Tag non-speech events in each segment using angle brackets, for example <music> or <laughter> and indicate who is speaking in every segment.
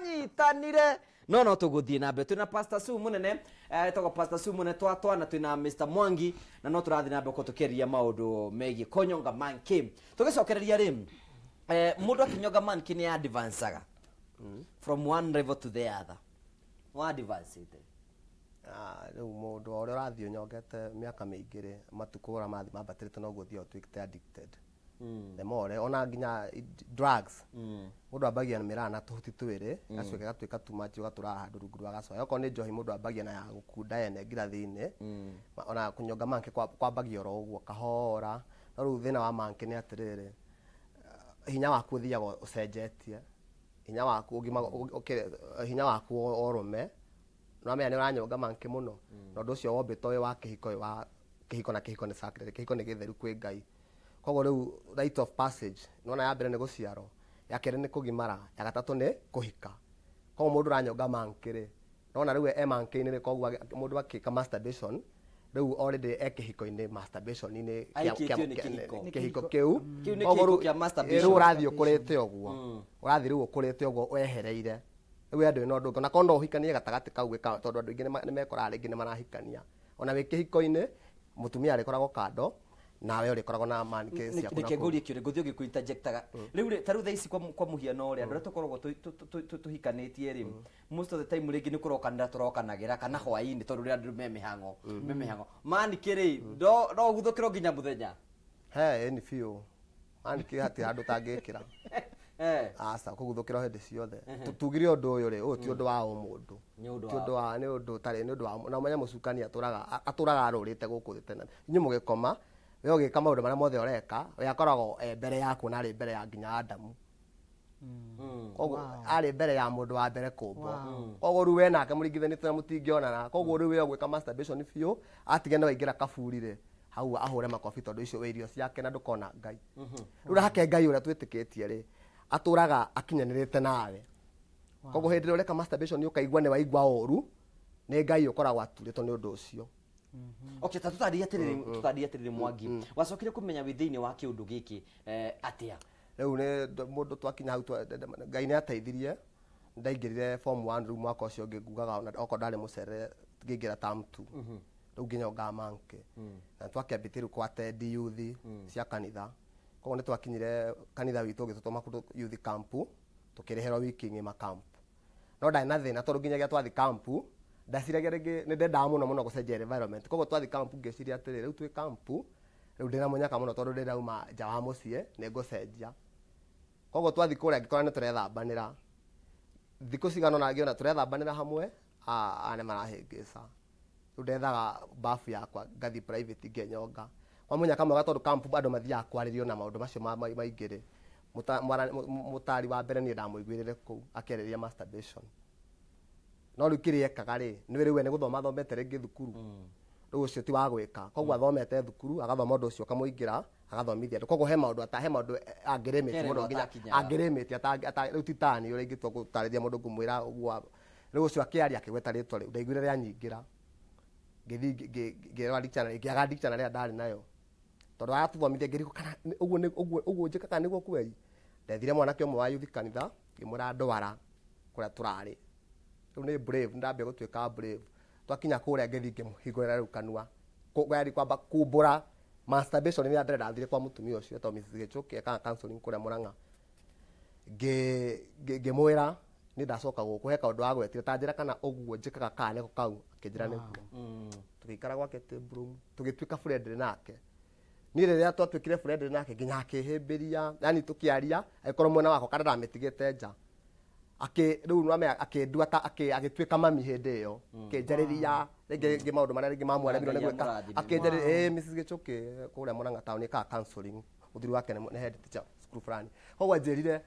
Speaker 1: tonyitanire no no tuguthii na betu na pastor su munene etagwo eh, pastor su munene twatwa na twina mr mwangi na no turathi na mbere tukiaria maundu megi konyonga man manki tugicokereria ri eh, mundu akinyonga manki ni advancaga mm. from one river to the other wadvancite advance ite ah ndå å
Speaker 2: rä a å rathiå nyongete mä aka mä ingä rä matukå å rä a mathi mambatärä te noguo thiaga å tuä Mm. the more eh? ona nginya drugs mm. mundu ambagia miraa na tuhuti twiri mm. gacuke gatuika tumachi ugatura handu rungu rwa gacoya okorwo ni njohi mundu ambagia na ya gukunda ene ngira ini mm. ona kunyonga manke kwambagia oro uguo kahora no riu thina wa manke ni atiriri uh, hinya waku uthiaga ucenjetie hinya waku ugima okay, hinya waku orume nä å ranyonga mankä må no mm. na å ndå å cio wombä ta wa kihiko na kihiko ni nä kihiko ni githeru gä ngai koguo riu right of passage nona ya mbere nä gå ya kere nä kugimara ya gatatu nä kuhika hika koguo må ndå ranyonga mankä rä nona rä e mankä inä rä koguo må ndå akä ka rä u orä ekä hiko-inä inä kä hiko kä u koguo rä u å rathiä å kå rä te å guo å rathiä rä u å kå na kondo ndå ngä ona kau gä tondu andu ingi nä mekora ringi ngä marahikania ona wä kä hiko mutumia må tumia kando nawe uri koragwo na man case ya kuna kigurie
Speaker 1: kyo nguthio giku interjectaga mm. riu ri taru thaisi kwa kwa muhiano ri andu mm. ria tukoragwo tuhikanitie ri mm. most of the time ringi ni kuroka ndira turokanagira kana hwaini tondu ri andu me mihango me mihango man kiri do no guthukiro nginya muthenya
Speaker 2: he any few man kiri hati andu tangikira <laughs> eh asa guthå kä ra hä ciothe tugire å ndå å yå rä ti å wa å må ndå ti wa ni undu ndå ni undu wa na manya menya aturaga aturaga rurite raga arå rä koma we ũgĩka maũndũ marĩa mothe ũreka we akoragwo e mbere yaku na arĩ mbere ya nginya adamu hmm. koguo arĩ mbere ya mũndũ wa mbere kũmbwo hmm. koguo rĩu we nake mũringithanĩtie na mũtingĩonana koguo hmm. rĩu we ũgwĩka masturbation biũ atigane waingĩra kaburi-rĩ hau ahũre makobi tondũ icio wĩ irio ciake na ndũkona ngai rĩu nake ngai ũrĩa twĩtĩkĩtie-rĩ atũraga akinyanĩrĩte nawe koguo hĩndĩ ĩrĩa ũreka masturbation nĩ ũkaigua nĩ waigua ũru nĩ ngai ũkoragwo aturĩtwo nĩ ũndũ ũcio
Speaker 3: Mm-hmm. okay ta tutaririe atiriri mm, mm. tutaririe atiriri mm, mwangi
Speaker 1: wacokire kumenya wi wa kiundu giki
Speaker 2: eh, atia riu ni mundu twakinya hau ngai ni ateithirie ndaingirire form 1 riu mwaka ucio ungi ngugaga oko ndari mucere ngiingira term 2 mm-hmm. riu nginya ngamanke na twakiambitirie riu kwatend youth cia kanitha koguo ni twakinyire kanitha witu ugitutuma youth camp tukireherwo wiki ng'ima camp no ndari na thina tondu nginya a twathi kampu ndaciragia rĩngĩ nĩ ndendaga mũno mũno gũcenjia environment koguo twathi kampu ngĩciria atĩrĩ rĩu twĩ kampu rĩu ndĩna mũnyaka mũno tondũ ndĩrauma nja wa mũciĩ nĩ ngũcenjia koguo twathi kũrĩa ngĩkora nĩ tũrethambanĩra thikũ cigana ona ngĩona tũrethambanĩra hamwe ane marahĩngĩca rĩu ndethaga bafu yakwa ngathi private ngenyonga kwa mũnyaka mwega tondũ kampu bado mathiaga kwarĩrio na maũndũ macio maingĩ rĩ mũtari wa mbere niĩ ndamũiguĩrĩre kũu akĩarĩria masturbation no rä u kä rä ekaga rä nä rä we nä gå thoma athomete rä ngä thukuru mm. rä u å cio ti wa gwä ka koguo mm. athomete thukuru agathoma å ndå å cio kamå ingä ra agathomithia andå koguo he maå ndå he maå ndå angä rä mä tie må nginya angä rä mä tie rä u titani å rä ingä tua gå tarä ria må ndå ngå mwä ra å guo rä u å cio akä aria akä gweta rä two rä u ndaiguire rä anyingä ra ngä ngä aga ndicana rä a ndarä nayo tondå agatåthomithia ngä rigwo kana å guo njä kaga nä guo kweri ndethire mwanake å mwe wa yuthi kanitha ngä mwä ra ndwara kå rä a tå rarä riu ni brave ndambe gutuika brave twakinya kuria ngethi ngimhingurira riu kanua yani kwamba kumbura masturbation ni ndire ndathire kwa mutumia ucio etwa Mrs. Gichuki eka counseling kuria Murang'a ngimwira ni ndacoka guku he kaundu wagwetire tanjira kana uguo njikaga kaa neko kau akinjira niguo tugiikara gwake tibrum tugituika friend nake ni riria twatuikire friend nake nginya akihimbiria yani tukiaria akorwo mwena wako kana ndamitigite nja riu nä akĩndua ta ka mami hä ndä ä yo mm. akä njarä rĩngĩ rĩngĩ maũndũ marĩa rĩngĩ mamwaragirwo nĩ gwĩka akĩnjarĩ ĩ Mrs. Gĩchũkĩ kũrĩa Mũrang'a taũni ĩkaga counseling mũthuri wake nĩ head teacher cukuru fulani koguo anjĩrire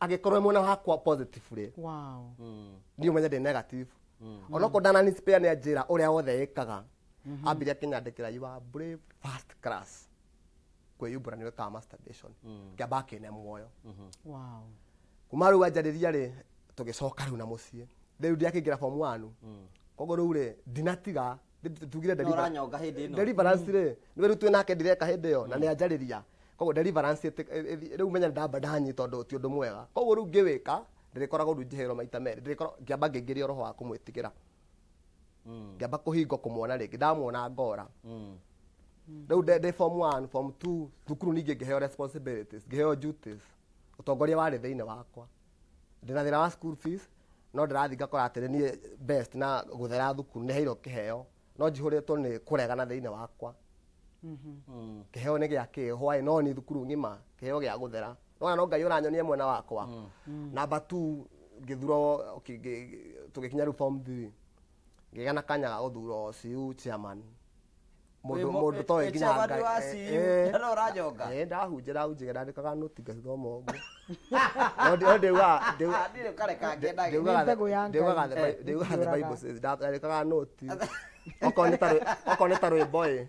Speaker 2: agĩkorwo mwena wakwa positively
Speaker 3: wow mm. niĩ mwenye ndĩ negative mm. onokorwo
Speaker 2: ndananispea nĩ anjĩra ũrĩa wothe ĩkaga mhm. ambire akĩnyandĩkĩra you are brave first class kwĩyumbũra nĩ wĩkaga masturbation ngĩamba ne muoyo
Speaker 3: mm-hmm. wow
Speaker 2: kuma riu anjariria ri tugicoka riu na mucii riu ndiakingira form 1 mm. koguo riu ri ndinatiga tugire deliverance ri niwe riu twinake ndireka hindi iyo na mm. nianjariria koguo deliverance riu menya ni ndamba ndanyita undu ti undu mwega koguo riu ngiwika ndirikoragwo riu njihirwo maita merĩ ndirikoragwo ngĩamba ngĩingĩria roho wa kũmwĩtĩkĩra mm. ngĩamba kũhingo kũmuona rĩngĩ ndamuona ngora rĩu ndĩ form one form two thukuru ningĩ ngĩheo responsibilities ngĩheo duties utongoria warä thä-inä wakwa ndä na thä ra wa school fees no ndä rathi ngakora atä niä best na gå thera thukuru nä heirwo kä heo no njihå rä two nä kå regana thä-inä wakwa
Speaker 3: mm-hmm.
Speaker 2: kä heo nä gä a kä hwaä no nä thukuru ng'ima kä heo gä a gå thera nona no ngai å ranyonie mwena wakwa namba tu ngä thurwo tå gä kinya rä u form ngä gana kanyaga gå thurwo ciu chairman
Speaker 1: må ndå toä nginya rajonga
Speaker 2: ndahunjä ra unjä ra ndä kaga nå tinga thomo ndä kaga noti okorwo nä ta rwä mbo ä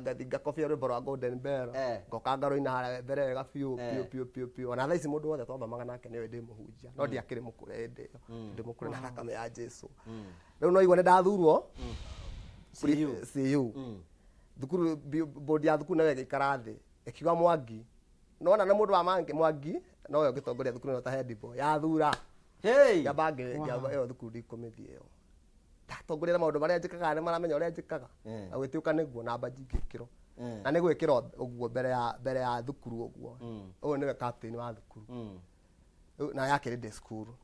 Speaker 2: ngathingakobia rwä mbo rwa golden bell eh. ngokanga rwina harä mbere wega biå eh. piå piå piå piå ona thaa ici må ndå wothe twathomaga nake nä we ndä må hunjia no ndiakä mm. rä må kå re ndä ä yo mm. ndä må kå re na mm. thakame ya jesu rä u no igua nä ndathurwo CU mm. thukuru board ya thukuru nayo ĩgĩikara thĩ ĩkiuga mwangi nona na mũndũ wa mange mwangi nowe ũgĩtongoria thukuru ĩno ta hendibo yathura jambange ĩyo thukuru ndikũmĩthiĩ ĩyo ndatongoria na maũndũ marĩa njĩkaga nĩ maramenya ũrĩa njĩkaga na gwĩtuĩka nĩguo namba njingĩkĩro na nĩ gwĩkĩra ũguo mbere ya thukuru ũguo mm. ũyũ nĩwe captain wa thukuru mm. na yakĩrĩ ndĩ cukuru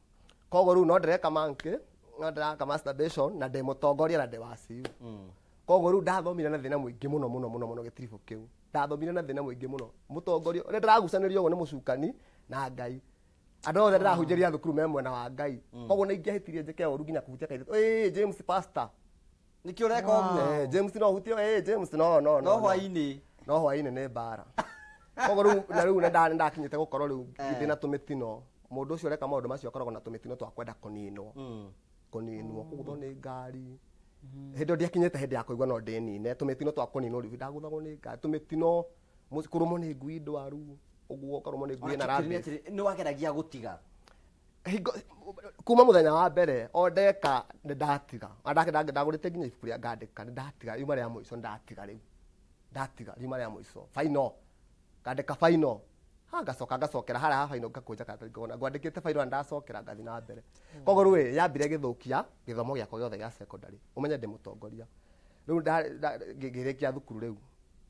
Speaker 2: koguo rĩu no ndĩreka mankĩ no ndĩraka masturbation na ndĩ tongoria na ndĩ waciu mm. koguo rĩu ndathomire na thĩna mũingĩ mũno mũno mũno mũno gĩtiribũ kĩu ndathomire na thĩna mũingĩ mũno mũtongoria ũrĩa ndĩragucanĩria ũguo nĩ mũcukani na ngai andå othe ndärahunjäria thukuru me mwena wa ngai mm. koguo nä ingähätirie njä ke å ru nginya kũhutia kairä tu james pasta nä kä å reka å james no hutio james no no no hwainä no hwainä nä mbara koguo rä u na rä u nä ndakinyä te gå korwo rä u eh. ndä na tå mä tino må ndå å cio reka maå ndå macio akoragwo na tå mä tino twa kå ninwo mm kuninwo mm. kugutwo nä ngari hä ndä ä yo hä ndä ya igua no ndä nine tå mä tino twa kå ninwo ribi ndagåthagwo nä ngari tå mä tino kå rå mo nä ngui ndwaru å guo å karå nä ngui na wageragia gå tiga hingo kuma muthenya wa mbere o ndeka nä ndatiga ndagå rä te nginya ibuku rä a ngandä ka nä ndatiga riuma rä a må ico ndatiga rä u ndatiga riuma rä a må ico baino ngandä ka baino ha ngacoka ngacokera harĩa habaino ngakunja ngona ngwandĩkĩte bairo ndacokera ngathi na mbere hmm. koguo rĩu yambire gĩthũkia gĩthomo gĩakwa gĩothe gĩa secondary ũmenye ndĩ mũtongoria rĩu ngĩrĩkia thukuru rĩu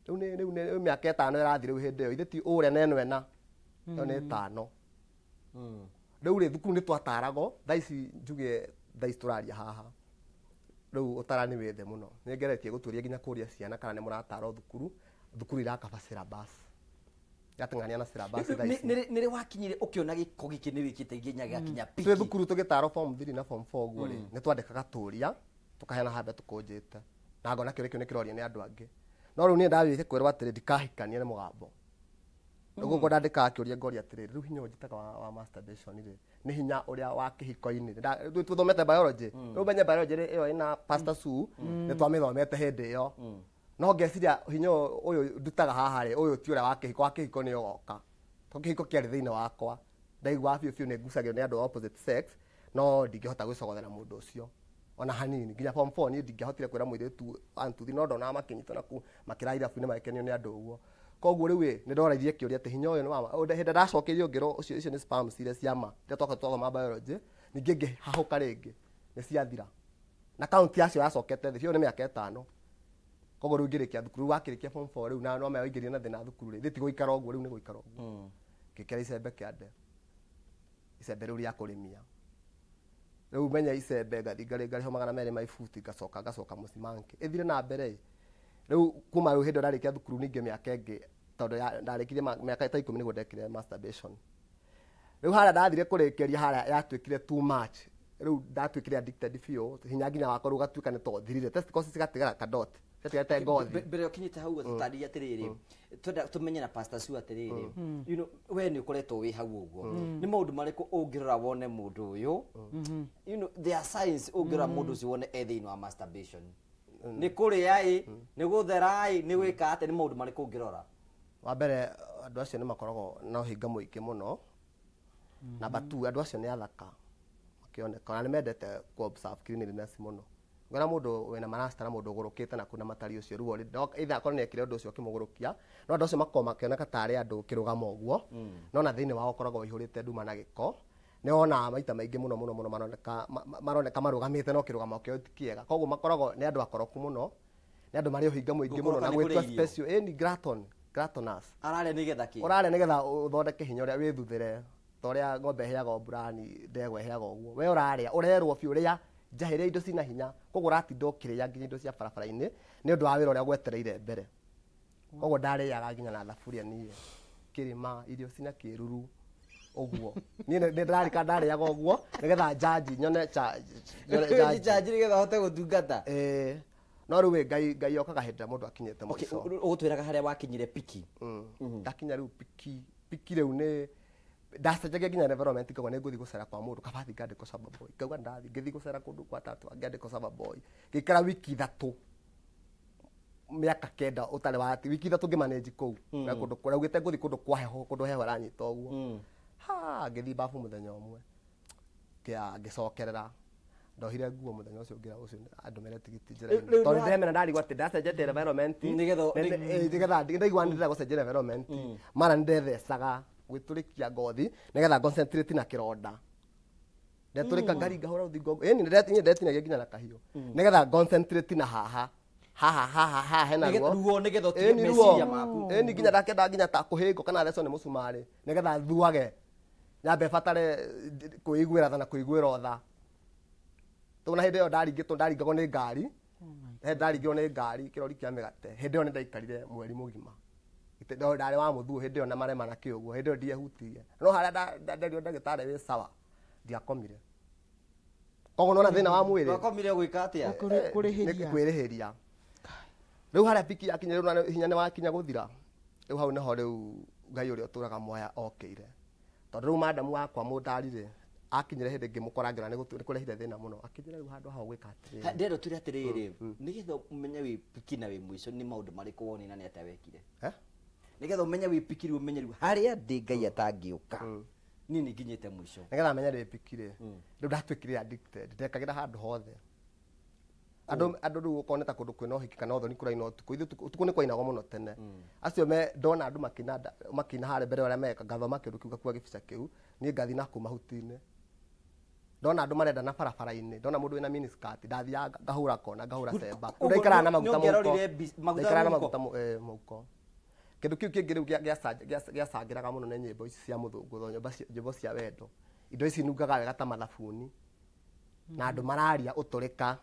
Speaker 2: rĩu rĩu mĩaka ĩtano ĩrathiĩ rĩu hĩndĩ yo ithe ti ũrĩa na ĩno ĩna ĩyo nĩ hmm. ĩtano hmm. rĩu rĩ thukuru nĩ twatarago thaa njuge thaa ici tũraria haha rĩu ũtarani wĩ thĩ mũno nĩ ngeretie gũtũria nginya kũria ciana kana nĩ mũratara thukuru thukuru irakabacĩra basi yatangania na syllabus thaici ni nä wakinyire å kä ona gä wikite gä kä nä wä nginya mm. gakinya twä thukuru tugitaro form 3 na form 4 guo ri mm. ni twandäkaga tå tukahena tå tukunjite na ngona kä rä kä nä kä rorio nä no rä ni niä kwero te kwä rwo atä rä ndikahikania nä må gambo mm. guko ngoria atä rä rä u hinya å wa masturbation ri ni hinya uria rä a wa kä hiko-inä tå biology ru benye biology ri iyo ina pastor su ni twamithomete thomete hä ndä yo no ngeciria hinya uyu ndutaga haha ri uyu ti ũrĩa wa kĩhiko wa kĩhiko nĩ ũgoka to kĩhiko kĩarĩ thĩinĩ wakwa ndaigua biũ biũ nĩ ngucagio nĩ andũ opposite sex no ndingĩhota gwĩcogothera mundu ucio ona hanini nginya form four niĩ ndingĩahotire kwĩra mũirĩtu antuthi no ndona ndonaga makĩnyitana kuu makĩraga irabu-inĩ magĩkenio ni andũ ũguo koguo rĩu ĩ nĩ ndorairie kĩũria atĩ hinya ũyũ nĩ wama hĩndĩ ĩrĩa ndacokeirio ucio ũcio icio nĩ spams iria ciama toka toka ma biology ningĩ ngĩhahũka rĩngĩ ni ciathira na kaunti yacio yacokete thĩ biũ nĩ mĩaka ĩtano koguo riu ngirikia thukuru wakirikia form 4 riu na no me waingiria na thina thukuru ri thitigo ikara oguo riu ni guikara oguo mm. ngikera icembe kiande icembe riu ria kurimia riu menya icembe ngathi ngariho magana merĩ ma ibuti ngacoka ngacoka mũcimanke ĩthire na mbere riu kuma riu hĩndĩ ndarĩkia thukuru ningĩ mĩaka ĩngĩ tondũ ndarĩkirie mĩaka ta ikũmi nĩguo ndekire masturbation riu harĩa ndathire kũrĩkĩria harĩa yatuĩkire too much riu ndatuĩkire addicted biũ hinya nginya wakora ũgatuĩka nĩ tothirire test course cigatigara kadot tũtigate ngothi
Speaker 1: mbere ya ũkinyĩte hau tũtarĩria atĩrĩrĩ twenda tũmenye na pastor Sue atĩrĩrĩ you know we nĩ ũkoretwo wĩ hau ũguo nĩ maũndũ marĩkũ ũngĩrora wone mũndũ ũyũ mm. mm-hmm. you know there are signs ũngĩrora mũndũ mm. ũcio wone e thĩinĩ wa masturbation mm. nĩ kũrĩa ĩ nĩ gũthera ĩ nĩ gwĩka atĩ nĩ maũndũ marĩkũ ũngĩrora
Speaker 2: wa mbere andũ acio nĩ makoragwo na ũhinga mũingĩ mũno mm-hmm. namba 2 andũ acio nĩ athaka makĩonekana nĩ mendete ku observe cleanliness mũno wena mundu wena marasta na mundu ugurukite na kuna matari ucio ruo itha akorwo niekire undu ucio akimugurukia no andu acio makoragwo makioneka tarä andå kirugama guo mm. no na thä wao koragwo ihurite nduma na giko nä wonaga maita maingä må no må no må no maroneka marå te no kä rå gamo kä o ti kiega koguo makoragå nä andå akoroku må no nä andå marä å hinga må ingä må no na gwä ni graton gratonus ararä nä getha kä å nä getha å thondeke hinya å rä a wä thuthere ta å rä a ng'ombe heagwo burani ndegwa heagwo guo we å rarä a å rerwo njahire indo cina hinya koguo ratinda ũkĩrĩa nginya indo cia barabara nä å ndå wa wĩra ũrĩa gwetereire mbere koguo ndarĩaga nginya na thaburia niĩ kĩrĩma irio cina kĩruru ũguo niĩ nĩ ndĩrarika ndarĩaga ũguo nĩgetha njanji nyone njanji nĩgetha hote gũtungata ĩĩ no rä u ngai ngai okaga hä ndä ä må ndå akinyä te må gå twä raga harä a wakinyire piki mm. mm-hmm. ndakinya rä u piki piki rä u nä ndacenjagia nginya environment ngauga nä ngå thiä gå cera kwa må ndå kabathi ngandä ko boy ngauga ndathi ngä thiä gå cera kå ndå kwa tatwa ngandä ko boy ngä ikara wiki ithatå mä aka kenda å tarä wati wiki ithatå ngä manänji kå u hmm. na kå ndå kå raugä te ngå thiä kå ndå kwa heho kå ndå heho äranyita å guo hmm. ha ngä thiä mbabu må thenya å mwe ngä cokerera ndohire nguo muthenya ucio ngira ucio mere tigiti njira tondu ndemena ndarigwo ati ndacenjetie environment hmm. nigetha ndaigua ndirenda gucenjia environment mara ndethecaga gwiturikia ngothi nigetha concentrate na kironda ndeturika mm. ngari ngahura ruthingo ĩni ndetinagia nginya na kahiũ mm. nigetha concentrate na haha haha haha haha hena ruo nigetha ũtige nginya ndakenda nginya ta kũhĩngwo kana theco nĩ mũcumarĩ nigetha thuage nyambe batare kwĩiguĩra tha na kwĩiguĩra tha tondũ na hĩndĩ ĩyo ndaringĩtwo ndaringagwo nĩ ngari oh ndaringirwo nĩ ngari kĩrori kĩa mĩgate hĩndĩ ĩyo nĩ ndaikarire mweri mũgima no ndarä wa må thu hä ndä ä yo na marema na kä å guo hä ndä ä yo ndiehutirie no harä a nderio ndagä tarä wä sawa ndiakomire koguo nona thä na wa mwä rä gwä ka atä kwä rä hä ria rä u harä a piki yakinya rä hinya nä wakinya gå thira rä u hau nä rä u ngai å rä a å tå raga mwaya okä ire tondå rä u mandamu wakwa må ndarirä akinyire hä ndä ngä må kora ngä nä kå rehire thä na må no akinyire rä u handå hau gwä ka atä ndero tå rä atä rä mm, rä
Speaker 1: mm. nä getha å menye wä piki na wä må ico nä maå ndå marä kå wonä nä atä wekire eh? nigetha umenye wipikire umenye haria ndi ngai mm. atangiuka ni mm. ni nginyite mwico nigetha menye ndipikire ndu
Speaker 2: mm. ndatwikire addicted ndekagira handu hothe andå andå rä u å korwo nä ta kå ndå kwä na å hiki kana å thoni kå raina å tukå ithuä å tukå nä kwainagwo må no tene acio me ndona andå makina harä mbere å rä a meka ngathoma kä ndå kä u gakua gä bica kä u niä ngathi na mahuti-inä ndona andå marenda na barabara-inä ndona må ndå wä na ndathiaga ngahå ra kona ngahå ra cemba ndaikaraga na maguta må eh, ko kindu kiu kingi riu giacangiraga muno ne nyimbo ici cia muthungu tho nyimbo cia wendo indo ici nungaga wega ta mathabuni na andu mm-hmm. mararia uturika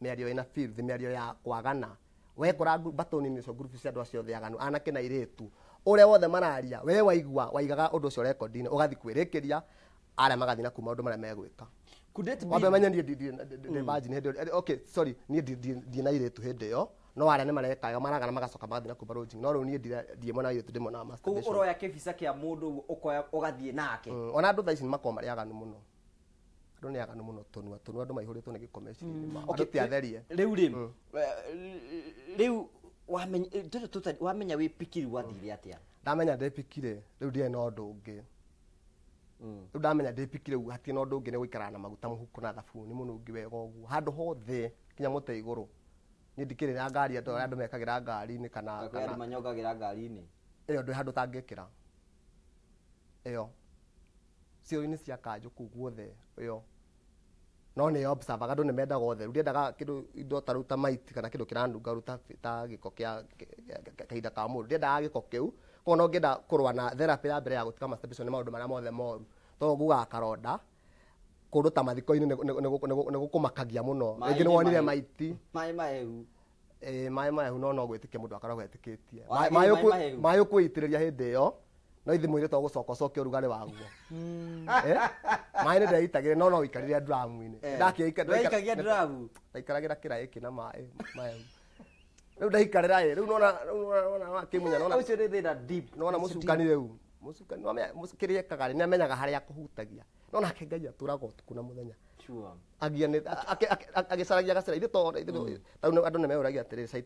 Speaker 2: miario ina field miario ya kwagana wekora ni so group cia andu acio othe anake na iritu uria wothe mararia we waigua waigaga undu ucio rekondi-inĩ ũgathiĩ kwĩrĩkĩria arĩa magathiĩ na ndi ndi ndi ndi ndi ndi ndi ndi ndi ndi ndi ndi ndi ndi ndi ndi no aria nä maraga na magacoka mm. mathi na kuba roading no ro ni niä ndiä mwana yo ndä na koguo ko roya
Speaker 1: kä bica kä a må ugathie nake ona
Speaker 2: ndu thaisi makwa nä makorwo marä aganu må no andå nä aganu må no tånua tånua ni maihå ni ma nä ti atherie riu inä riu andå tiatherie rä u
Speaker 1: rä rä u wamenya wä pikiri wathire atä a
Speaker 2: ndamenya ndä pikire rä u ndiarä na å ndå ngä rä u ndamenya ndä pikire hatirä na å ndå ngä na maguta må na thabuni må nungi wega å guo handå hothe kinya må te niä ndikirä ra ngari andå arä mm. andå ra ngari-inä kana ra ngari-inä ä yo ndå handå tangä kä ra ä yo ciå-inä cia kanjå kå guothe ä yo no nä andå nä mendaga theru rä endaga kä ndå indo ta rä ta maiti kana kä ndå kä ranunga rä ta gä ko kä kahinda ka må ndå rä endaga gä ko kä u koguo no ngä enda kå rwa na therapi ya mbere ya gå tika nä maå ndå marä a mothe moru togå gakaronda kundu ta mathiko-inä nä gå kå makagia må no rä ngä nä wonire
Speaker 1: maiti maä
Speaker 2: mahehu no no gwä tä kia må ndå akoragwo etä kä tie maä å kwä itä rä ria hä ndä ä yo no ithi mwä to gå coka å coke å rugarä waguo maä nä dai rä no no ikarä rä a dramu-inä ndaikaragä ra kä raä kä na maä mahehu rä u ndaikarä ra rä u kä nona må cukani rä u kä rä ekagarä nä amenyaga harä a hutagia no nake ngai aturagwo tuku na muthenya agicaragia gacira ithu tau andu nimeuragia atiriri nä meå ragia atä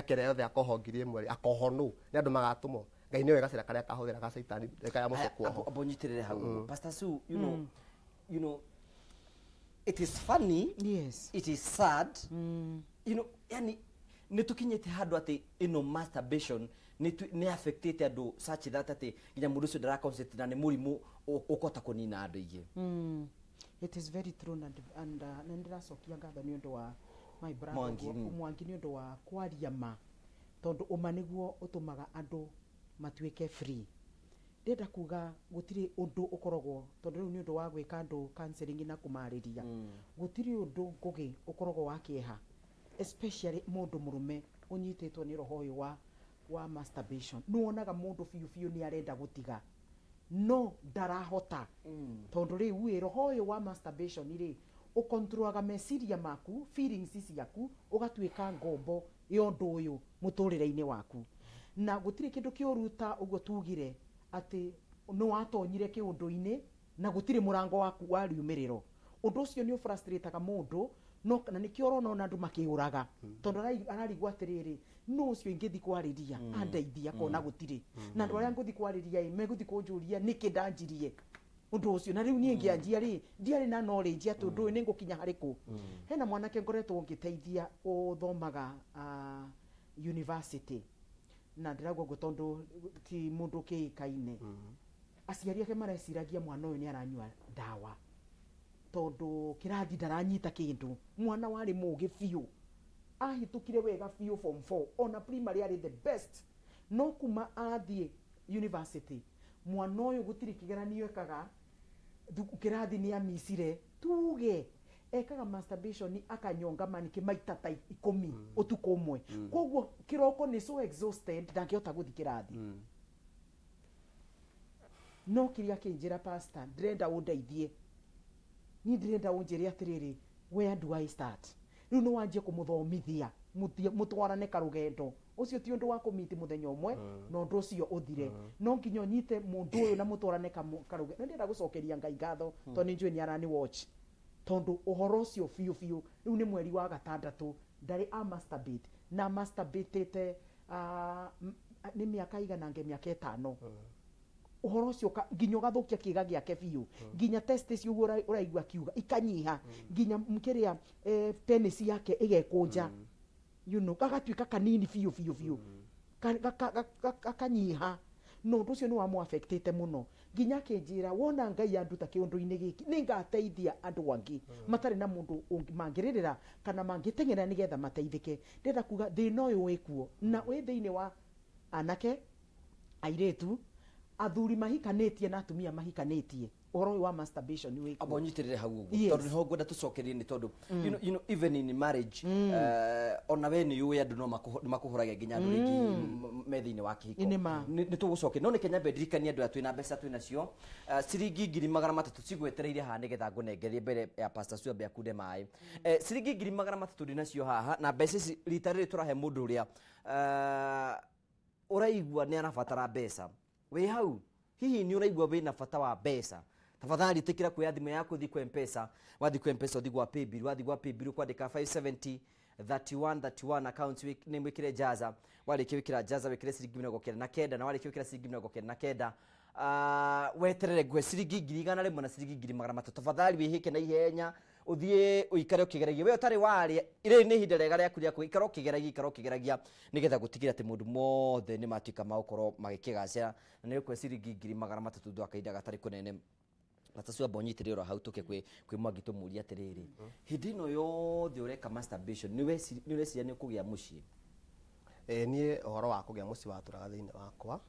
Speaker 2: rä caitani akoho nu ni andu magatumwo ngai niwe gacira karia kahuthira ga caitani kaya muco kuoho abonyitirire hau pastor
Speaker 1: su you know mm. you know it is funny yes it is sad mm. you know yani nitukinyite handu ino masturbation nä affectä te andå such that atä nginya må ndå å cio ndarakoncentrate na nä må rimå å kunina andå aingä
Speaker 3: hmm. it is very true and, and uh, na nä ndäracokia ngatho nä å wa my mwangi nä å ndå wa kwaria ma tondå å utumaga nä guo free ndenda kuga gutirä undu ukoragwo tondu riu ni undu wa gwika andu counseling na kumariria mm. undu ngugi ukoragwo wa kieha especially mundu murume unyitetwo ni roho yo wa wa masturbation nuonaga mundu biu biu ni arenda gutiga no ndarahota mm. tondu ri u roho uyu wa masturbation ri ukontrolaga meciria maku feelings ciaku ugatuika ngombo yo ndu uyu muturire-ini waku na gutire kindu kiuruta uguo tugire ati no watonyire kiundu-ini na gutire murango waku wa riumiriro undu ucio ni ufrustrataga mundu no na nikio urona ona andu makiuraga hmm. tondu ararigwa atiriri no ucio ingithi kwariria mm. andeithia mm. kona gutirä mm. na andu aria nguthi kwariria ä meguthi kunjuria niki ndanjirie undu ucio na riu nie ngianjia ri ndiari na knowledge atu ndu ni ngukinya hari ku hena mwanake ngoretwo ngiteithia uthomaga uh, university na ndiragwo ngå tondå ti må ndå kä kaine mm aciari ake mareciragia mwana å yå nä aranyua ndawa tondå kä rathi ndaranyita kä ndå mwana warä må gä biå ahitukire wega biå form 4 ona primary arä the best no kuma athiä university mwana å yå gå tirä kä geranio ekaga kĩrathi nä amisire tuge ekaga masturbation akanyonga manikä maita ta ikumi mm. utuko umwe mm. koguo kiroko nä so exhausted ndangihota guthi kirathi mm. no kiria kinjira pastor ndirenda undeithie ni ndirenda unjire atiriri where do i start riu ni wanjie kumuthomithia mutwarane karugendo ucio ti undu wa kumiti muthenya umwe mm. na undu ucio uthire mm. no nginya nyite mundu uyu na mutwarane karugendo na ndienda gucokeria ngai gatho mm. to ni njui ni arani watch tondu uhoro ucio biu biu riu ni mweri wa gatandatu ndari a masturbate na masturbatete uh, ah, ni miaka igana nge miaka itano uhoro ucio nginya ugathukia kiga giake biu nginya test cio guo uraigua kiuga ikanyiha nginya mkiria eh, penis yake igekunja you know gagatuika kanini biu biu biu gakanyiha no ndu ucio ni wa affectete muno nginya akinjira wona ngai andu ta kiundu-ini giki ni ngateithia andu angi matari na mundu mangiririra kana mangitengera nigetha mateithike ndenda kuga thina uyu wikuo na wi thiini wa anake airitu athuri mahikanĩtie na atumia mahikanĩtie uhoro wa masturbation nä wä amba å nyitä rä
Speaker 1: re hau å guo tondå nä ho ngwenda tå cokerie nä tondå mm. even in marriage mm. uh, ona we nä yå ä andå no makå nginya ndu ringi ngä mm. me thä wa kihiko ni nä tå gå no ni kenya bedrika ni ndu a twä na mbeca twä nacio uh, eh, ciringi ngiri magara matatu cigwetereire ha ni getha ngå nengerie mbere ya pasta cuambe akunde maä mm. uh, ciringi ngiri magara matatu ndä nacio haha na besa ici rita rä rä tå uraigua ni ndå å rä arabatara mbeca wĩ hau hihi nä å raigua wä na bata wa mbeca tafadhali tä kä ra kuoya thimå yaku thi kwa mpesa wathi kwa mpesa ũthi gwa paybill wathi gwa paybill kwandä ka 570 31 31 account nä mwä kä re jaza warä kä wä jaza wä kä re ciringi mĩrongo kenda na kenda na warä kä wä kä ra ciringi mĩrongo kenda na kenda uh, weterere ngwe ciringi ngiri igana rĩmwe na ciringi ngiri magana matatũ tafadhali wĩhĩke na ihenya uthie uikare ukigeragia we utari waria ire ni hinde rega ria kuria kwĩikara ũkĩgeragia ikara ũkĩgeragia nigetha gutigira atĩ mũndũ mothe nĩ matuĩka magũkorwo magĩkĩgacĩra na ni kwa siri ngiri magara matatu thutha wa gatari kunene kũnene gatacua bonyitire ro hau tuke kwĩ kwĩ rä tumuria atiriri hindi ino yothe å masturbation ni we ni gä ni kugia ciä eh å horo wa kugia raga thä inä wakwa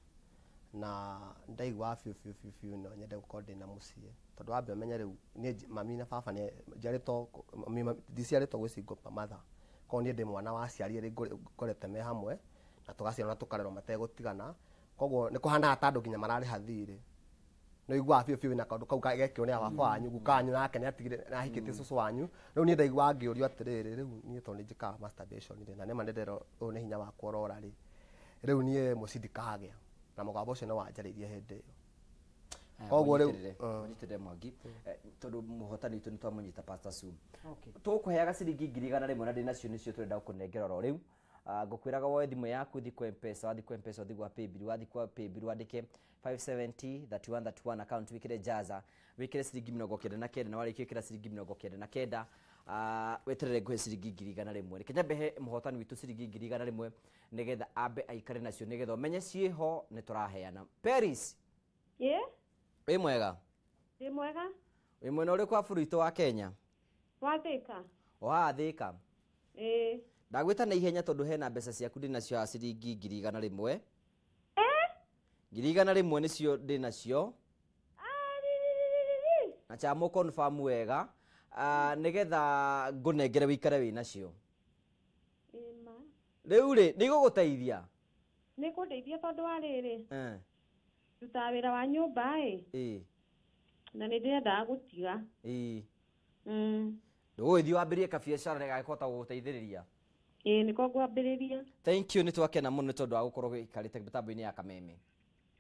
Speaker 1: na
Speaker 2: ndaigua biũ biũ biũ biũ no nyende gũkorwo ndĩ na mũciĩ tondu wambe ũmenye riu ni mami na baba nĩ njiarĩtwo ndiciarĩtwo gwĩ single mother koguo niĩ ndĩ mwana wa ciari ri ngorete me hamwe na na tukarero mategũtigana koguo nĩ kũhanaga ta andũ nginya marari hathire no ũiguaga biũ biũ na kaũndũ kau gekirwo nĩ a baba mm. wanyu gukanyu nake nĩ atigire na hikite susu mm. wanyu rĩu ni ndaiguaga ngiuri atiriri riu ni to ni jika masturbation rĩ na nĩma nĩ ndĩrwo ũyũ nĩ hinya wa ũrora ri riu niĩ mũciĩ ndikagĩa na mugambo ucio ni wanjarĩirie
Speaker 1: hĩndĩ ĩyo eh, koguo rä u nyitĩrĩre mwangi uh. eh, tondå mũhotani witå nä twamũnyita tå kå heaga ciringi ngiri igana rä mwe na ndä nacio nä cio tå renda gå kå ro rä u ah, ngå kwä woe thimå yaku thi kwa mpesa wathi kwa mpesa wathi gwa paybill wathi kwa paybill wandĩke 5703131 akaunti wä kä re jaza wä kä re ciringi mä rongo kenda na kenda na warä kia wä kä ciringi mä kenda na kenda Ah, weterere nguhe ciringi ngiri igana rimwe kenya nyambe he muhotani witå ciringi ngiri igana rimwe nä getha ambe aikare nacio nä getha ũmenye ciä ho nä tå raheana wä mwega ndä mwega wä mwena å rä kwa bũrũ itå wa kenya wa thä ka wa thä ka ä ndagwä ta na ihenya tondå hena mbeca ciaku ndä nacio ya ciringi ngiri igana rĩmwe ngiri igana rĩmwe nĩcio ndĩ nacio ah, na camå konbamu wega Ah, nä getha ngå nengere ngunengere ikare wä nacio rä u rä nä igå gå teithia nä kå ndeithia tondå wa rä rä ndutaga wä ra wa nyå mba ä na nä ndä rendaga gå tiga mm. ndå gå thi wambä rie kabiacara nä gagäkota gå gå teithä rä ria ä nä ko rä ria nä twakena må no nä tondå wa gå korwo ikarä te tambo inä ya kameme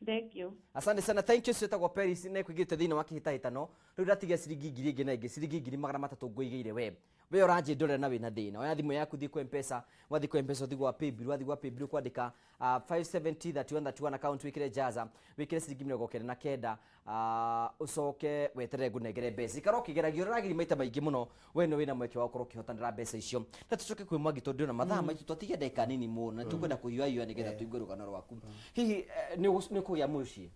Speaker 1: thank you asante sana thank you cietagwo peris nekuingä rä te thä inä wa kä hä tahä tano rä u ndatigia ciringi ngiri ä ngä na ä ngä ciringi ngiri magana matatå ngå igä ire we we uranjä ndorera na wä na thä na oya thimå yaku thiä kwa mpesa wathiä kwa mpesa ũthi gwa paybill wathiä gwa paybill kwandĩka uh, 5703131 account we kire jaza we kire re ciringi mĩrongo kenda na kenda å ah, coke weterere ngå nengere mbeca ikara å kä geragia å rarageria maita maingä må no we nä wä na mweke wa gå korwo å kä hotanä ra mbeca icio na tå coke kwä mwangä tondå ndä na mathaa mm. maitå twatige ndeka nini må no na mm. tå kwenda kå iuaiua nä getha tå igue rå gano rwaku mm. hihi nä kå gä a må ciä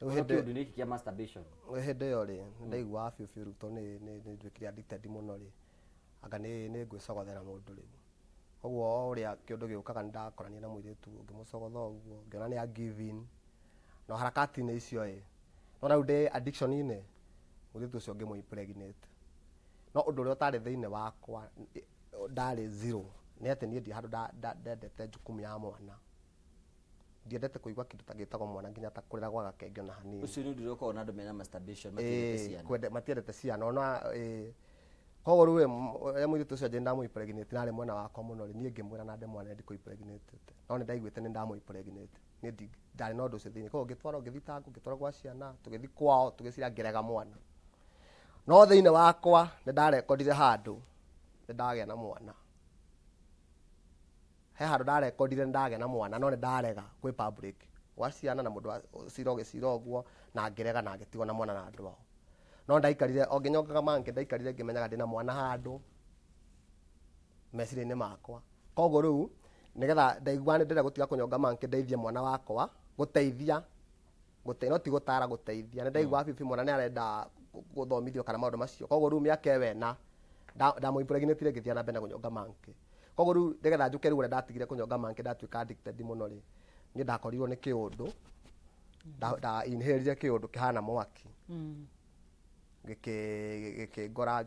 Speaker 1: hä ndä ä yo rä ndaigua biå biå rutwo ni
Speaker 2: nduä kä re addicted må no anga nä ngwicogethera må ndå rä u koguo o å rä a kä å ndå gä å kaga nä ndakorania na mwä rä tu å ngä må cogotha å guo ngä ona nä a no harakati-inä icio ä no rä u ndä addiction-inä må rä tu å cio ngä må impregnate no å ndå å rä a å tarä thä inä wakwa ndarä zero nä atä niä ndi handå ndendete njukumu ya mwana ndiendete kuigua kindu ta gitagwo mwana nginya ta kurira gwa gakengio na hanini ucio
Speaker 1: ni ndu mena masturbation matiendete
Speaker 2: ciana matiendete ciana koguo rä we må irä tå cio njä nä ndamå narä mwena wakwa må no rä niä ngä mwä ra na ndä mwana ndikå no nä ndaiguä te nä ndamå ndarä na å ndå å cio thä inä koguo ngä twarwo ngä thitangu ngä twarwo gwa ciana tå gä thi kwao tå gä cira ngä mwana no thä inä wakwa nä ndarekondire handå nä ndagä na mwana he handå ndarekondire nä ndagä na mwana no nä ndarega gwä gwa ciana na må ndå cira å gä cira å guo na ngä rega na ngä tigwo na mwana na andå ao no ndaikarire o nginyokaga manke ndaikarire ngimenyaga ndina mwana handu meciria-inä makwa kogo rä nigetha nä getha ndaigua nä ndä gutiga kunyonga manke ndeithie mwana wakwa guteithia teithia no ti gå tara gå teithia ndaigua mm. bibi mwana ni arenda guthomithio kana maundu macio kogo rä miaka ewe na wena ndamå tire ngä na mbere kunyonga manke kogo rä u nä getha njå ndatigire kunyonga manke ndatuika ka muno ri ni ndakorirwo ni kiundu å ndå mm. ndainhärire kä å mwaki mm gikingora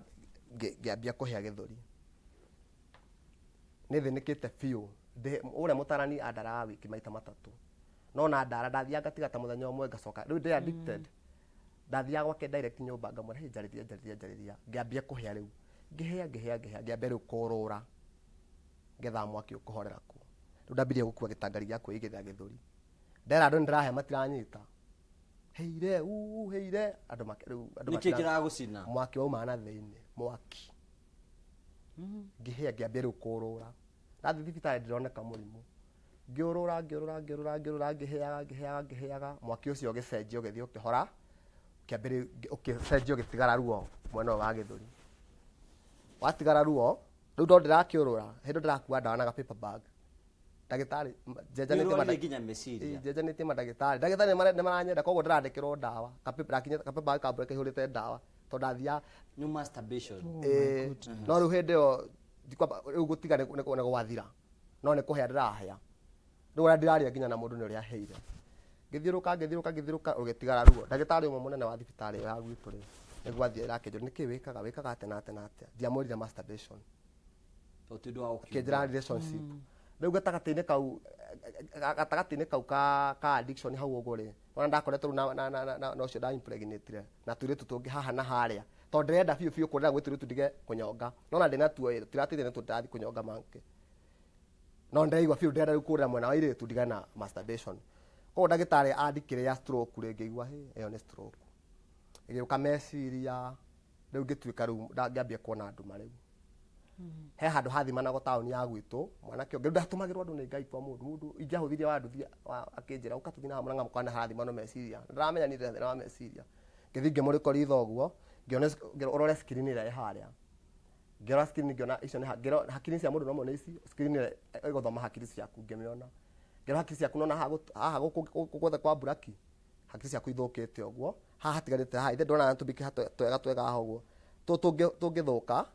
Speaker 2: ngiambia kuhia githuri nithinikite biu uria mutarani andaraga wiki maita matatu no na ndara ndathiaga tiga ta muthenya mwe ngacoka riu ndi addicted mm. ndathiaga gwake direct nyumba ngamwira njariria njariria njariria ngiambia kuhia riu ngihia ngihia ngihia ngiambia riu kurura ngetha mwaki ukuhorera ku riu ndambirie gukua gitangari giakwi igitha githuri ndera andu ndirahia matiranyita heire uu heire andu makiru andu nikiki kiragucina mwaki wauma na theini mwaki mm-hmm. ngihia ngiambia riu kurura ndathi thibitarä ndä roneka må rimå ngä å rå ra ngä å rå ra mwaki å cio å gä cenjia å gä thiä å kä hora å kä gä tigara ruo mwena å wa gä thå ri watigara ruo rä u ndondä rakä å rå ra hä ndå ndä rakua ndawa na gapapabag ndagĩtarĩ njenjanĩtie mandagĩtarĩ ndagĩtarĩ nĩ maranyenda koguo ndĩrandĩkĩrwo ndawa kapeba kambure kahũrĩte ndawa tondũ ndathiaga oh no rĩu hĩndĩ ĩyo rĩu gũtiga nĩ gwathira no nĩ kũhĩa ndĩrahĩa rĩu ũrĩa ndĩrarĩa nginya na mũndũ nĩ ũrĩa hĩire ngĩthiũrũka ngĩthiũrũka ngĩthiũrũka ũgĩtigara ruo ndagĩtarĩ ũmwe mũnene wa thibitarĩ ya gwitũ rĩ nĩguo athiĩ rakĩnjũria nĩkĩ wĩkaga wĩkaga atĩ na atĩ na atĩa ndiamwĩrire masturbation
Speaker 1: ũkĩnjĩra relationship
Speaker 2: mm riu gatagatiini kau gatagatiini kau ka ka addiction hau uguo ri ona ndakoretwo na na na na na ucio na haha na kå rä ndige kå nyonga ndä natuo nä tå kå nyonga no rä u kå rä ra mwena wa irä tu ndigana koguo ndagä tarä andikä rä ya rä ngä igua ä yo nä ä gä å ka meciria rä u ngä tuä ka rä u ngä ambia kuona nduma rä u he handå hathimanago taåni ya gwitå mwanake å ngä ndatå magä rwo andå nä ngai kwa må ndå må ndå ingä thirie wa nduthia akä njä ra å katå thiä naha mranga mkana harathimano meciria ndaramenya nä ndä wa meciria ngä thiä ngä må rä ko ritho å guo å rore skirini ä rä a ä harä a ngä skirini ngä icio hakiri cia må ndå nomwe nä ici skirini ä rä gåthoma hakiri ciaku ngä mä ona ngä hakiri ciaku nona haha gå guothe kwa mburaki hakiri ciaku ithå kä te å guo haha te haha ithe ndona tå mbä twega twega haha tå ngä thå ka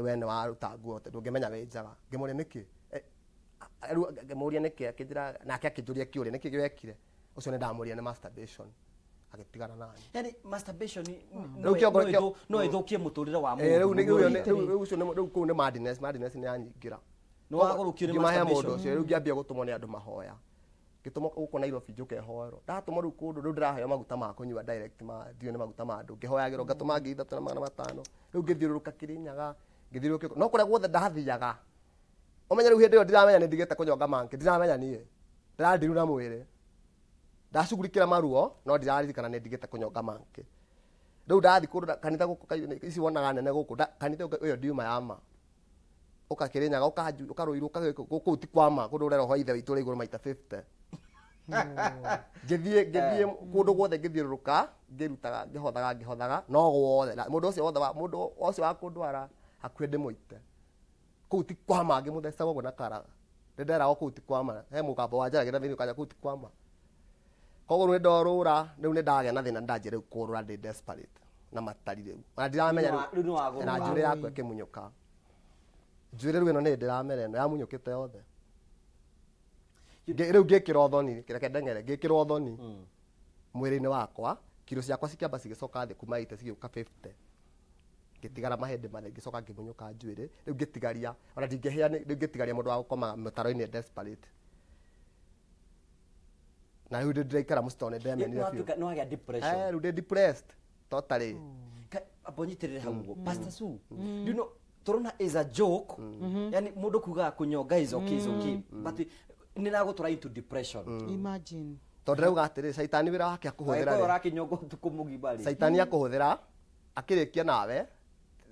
Speaker 2: we nä warutanguo menya wä njaga ngä må ria nä kä eh, ngä må ria nä kä akä nake akä njå ria kä å ria nä kä gä wekire å cio nä ndamå ria nä agätigana nani
Speaker 1: yani masturbation yaani, hmm. no ithũkie mũtũrĩre wa eh, rĩu
Speaker 2: kũu nĩ madness madness nĩ yanyingĩra ngĩmahe mũndũ ũcio rĩu ngĩambia gũtũmwo nĩ andũ mahoya ngĩtũmwo gũkũ nairobi njũkehoerwo ndatũmwo rĩu kũndũ rĩu ndĩraheo maguta ma kũnyua direct ma ndio nĩ maguta ma andũ ngĩhoyagĩrwo ngatũma ngiri ithatũ na magana matano rĩu rä nyaga ngithirwo kiko no kuria guothe ndathiaga umenya riu hindi iyo ndiramenya ni ndigite kunyonga manki ndiramenya nie ndirandiru na mwiri ndacugurikira maruo no ndiraririkana ni ndigite kunyonga manki riu ndathi kundu kanitha guku ici wonaga nene guku kanitha iyo ndiuma yama ukakirinyaga ukaruirwo guku ti kwama kundu uria roho ithe witu uri iguru maita 50 <laughs> ngithie ngithie kundu guothe ngithiururuka ngirutaga ngihothaga ngihothaga no guothe mundu ucio wothe mundu ucio wakundwara hakuä ndä må ite kå u ti kwama ngä må thecaga guo na nä nderagwo kå u ti kwama he må gambo wa njaragä na kaja kå u ti kwama koguo rä ndorå ra rä u nä ndagä na thä na nä ndanjä rä u kå rå ra ndä na matari rä u ona ndiramenya na njå rä yakwa kä munyå rä rä u ä no nä ndiramera no yamunyå kä te yothe rä u ngä kä ra thoni reke ndengere ngä kä ra thoni hmm. mwä rä-inä wakwa kiro ciakwa cikä amba cigä coka thä kuma ite cigä å ka ngitigara mahende mane ngicoka ngimunyuka njuire riu ngitigaria ona ndingihia riu ngitigaria mundu wa gukoma mutaro desperate na riu ndiraikara mucito ni ndemenire biũ
Speaker 1: riu eh, ndi depressed totally mm. abonyitirire hau mm. pastor su mm. you know turona is a joke mm-hmm. yani mundu kugaga kunyonga is okay is okay but niragutwara into depression
Speaker 3: imagine
Speaker 1: tondå rauga atä caitani wä ra wake akå hå thä ra akå hå
Speaker 2: thä ra akä rä kia nawe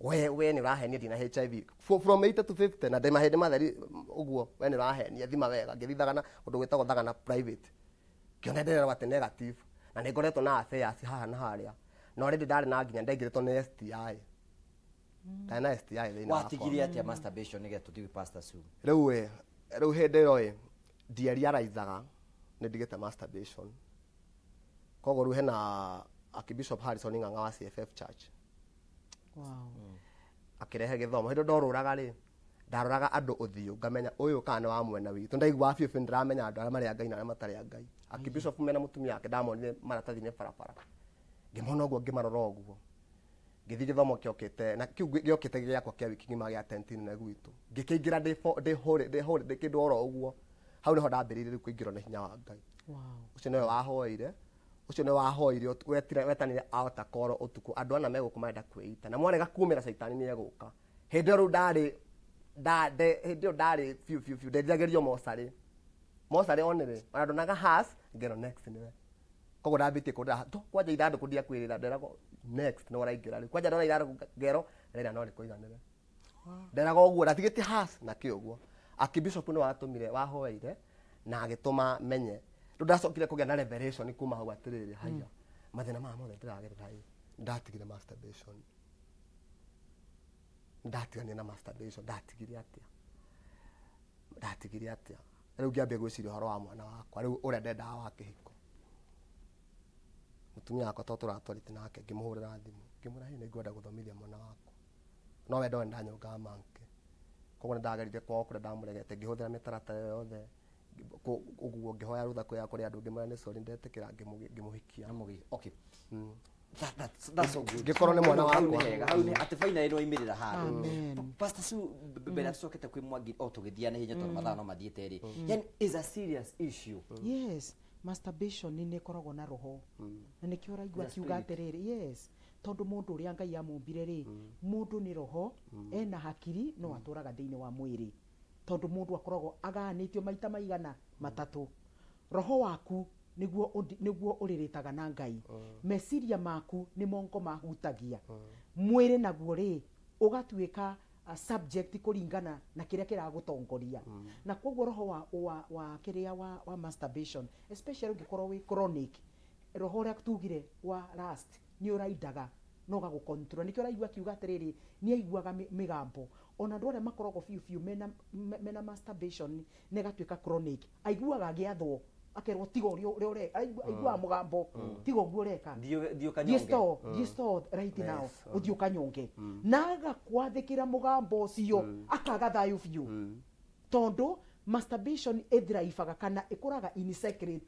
Speaker 2: we we ni rahenia ndina HIV from 8 to 50 na ndä mahä ndä matheri å we ni rahenia thima wega ngithithaga na undu ndå thaga na private ngä ona wat negative na ni goreto na affairs haha na haria no na å na nginya ndaingä rä two nä STI ndarä na STI thä inwatigire atä a
Speaker 1: masturbation get to thiä pastor soon rä
Speaker 2: u rä u hä ndä ä roä ndiariaraithaga nä ndigä te masturbation koguo rä na akibishop harrison ng'ang'a wa CFF church akirehe githomo hindi ndororaga ri ndaroraga andu uthiu ngamenya uyu kana wa mwena witu ndaiguaga biu biu ndiramenya andu aria mari a ngai na aria matari a ngai mm. akibishop mena mutumia wake ndamonire maratathi-inä barabara ngimona guo ngimarora guo ngithi githomo kiokite na kiu giokite giakwa kia wiki ngima gia tentini na gwitu ngikiingira ndihure ndikindu oro uguo hau niho ndambirire riu kuingirwo na hinya wa ngai ucio niwe wahoeire ucio nä wahoire wetanire atakoro utuku andu ana megåkå kwĩita na mwarega kumĩra caitani nä egå ka hä ndä ä yo rä u ndarä hä ndä fiu yo ndarä biå biå biå nderiragä rio mocarä mocarä onere ona ndonaga has gero next nĩwe koguo ndambä tie ko da to kwanja ithandå kå ndiakwä rä ra nderagwo next no raingä ra rä kwanja ndona ithandå ngero rera no ri kå iganä re nderaga å guo ndatigä tie has na kä å guo akibishop nä watå mire wahoeire na agituma menye ndu ndacokire kugia na kuma hau atiriri mm. haya mathina maya mothe ndiragerera i ndatigire masturbation na masturbation ndatigire atia ndatigire atia rä u ngä ambia gwä ciria å horo wa mwana wakwa rä u å rä a ndendaga wa kä hiko må tumia wakwa to tå ratwarite nake ngä må hå rä ra thimå ngä mwä ra hä nä ngwenda gå thomithia mwana wakwa no we ndanyå ngaga koguo nä ndagerire kwao kå rä a ndamå regete ngä hå thä ra mä taratara yothe uguo ngihoya rutha kwä yakå rä andå ngä mara nä cori ndetä kä ra ngä må hikia ngä korwo nä mwana wakwaatä
Speaker 1: baina ä no aimä rä ra handå mbere tåcokete kwä mwangi o oh, tå gä thia nä hinya tondå mm. mathaa no mathiä te rä mm. yani is a serious issue mm.
Speaker 3: yes masturbation nä koragwo na roho na nä kä å raigua akiuga yes tondå må ndå å rä a ngai amå mbire rä må roho ena hakiri no atå raga wa mwä rä tondu ndå akoragwo tio maita maigana matatu roho waku niguo niguo uriritaga na ngai mm. meciria maku ni mongo mahutagia mm. rä naguo ri ugatuika uh, ah, subject ringana na kiria kiragutongoria mm. na koguo roho wa, wa, wa wa, wa masturbation especially ungikorwo wi chronic roho a tugire wa last ni uraidaga no kä å raigua kiuga atiriri ni aiguaga migambo ona andå a makoragwo biåbiå mena, mena masturbation negatuĩka chronic aiguaga agĩathwo akerwo tiga ũrĩa ũreka aiguaga mm. mũgambo mm. tiga ũguo ũreka
Speaker 1: mm.
Speaker 3: right now ũthiĩ kanyonge na gambo å cio akaga thayå biå tondå masturbation ĩthiraibaga kana ĩkũraga in secret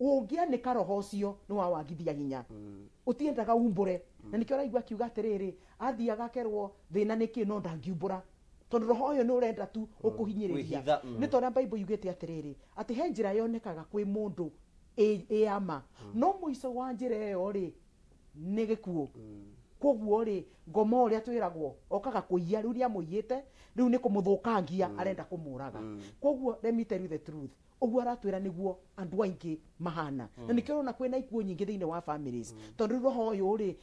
Speaker 3: ũngĩanĩka roho ũcio wa wawagithia hinya hmm. ũtiendaga umbure na å hmm. raigua akiuga rä athiaga akerwo na nä kĩ no ra tondå roho ũyũ å ũrenda tu hmm. ũkũhinyĩrĩria nĩ te atä rä rä atä he ra yonekaga kwä må ndå ä ama no ico wa yo rä nä gä kuå koguo ri ngoma ri rä a twä okaga kå iya rä u rä amå te rä u nä mm. arenda kå må raga mm. koguo the truth ũguo aratwĩra nĩguo andũ aingĩ mahana mm. na nĩkĩo na kwĩna ikuũ nyingĩ thĩinĩ wa families mm. tondũ rĩu roho ũyũ rĩ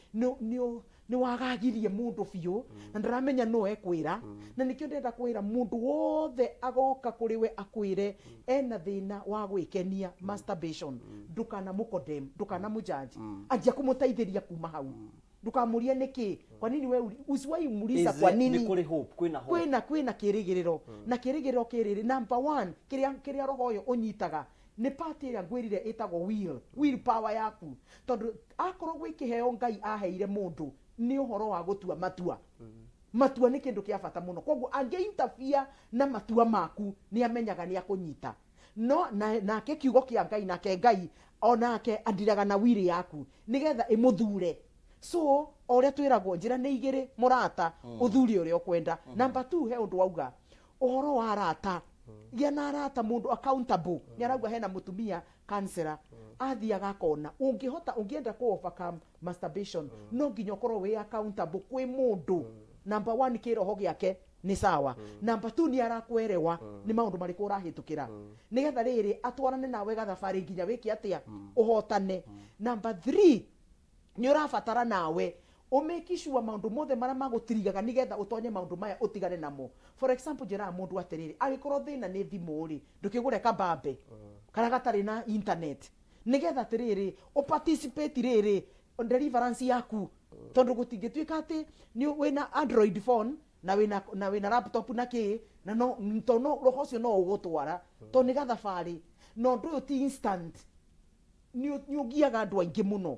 Speaker 3: nĩ wagagirie mũndũ biũ mm. na ndaramenya no ekwĩra mm. na nĩkĩo ndĩrenda kwĩra mũndũ wothe agoka kũrĩ we mm. ena thĩna wa gwĩkenia mm. masturbation mm. ndũkanamũkodem ndũkanamũjanji anjia kũmũteithĩria kuma hau mm ndukamurie niki kwa nini we usiwai muliza kwa nini kuri hope
Speaker 1: kwina hope kwina
Speaker 3: kwina kirigiriro mm. na kirigiriro kiriri number one kiria kiria roho uyu unyitaga ni pati ya rä a ngwä will will power yaku tondå akorwo gwä heo ngai aheire må ndå nä å wa gå matua -hmm. matua ni kä kia kä a bata må no koguo angä na matua maku nä amenyaga nä akå nyita no nake na kiugo kä a ngai nake ngai onake andiraga na wiri yaku nä getha so o rä a twä ragwo njä ra nä igä rä må rata å mm. thuri å rä a å kwenda mm-hmm. namba he å ndå auga å horo wa rata mm. gä na rata må ndå accountable mm. nä arauga hena må tumia kansera athiä å ngä hota å ngä enda masturbation no nginya å korwo wä accountable kwä må ndå kä roho gä ake nä sawa namba tu nä arakwerewa nä maå ndå marä kå getha rä rä atwarane nawe gathabarä nginya wä ke atä a å hotane namba nä å nawe å mäkicua maå mothe mara a magåtirigaga nä getha å maya utigane namo for example jera mundu atiriri ndå thina ni thimu ri ndukigure thä na nä thimå na internet nigetha getha u participate riri rä deliverance yaku tondu gå tingä ni ka na android phone na wina na wina laptop na kä na no to no roho cio no ũgũtwara to nĩ gathabarĩ no ndu ũyũ ti instant nĩ ũgiaga andũ aingĩ mũno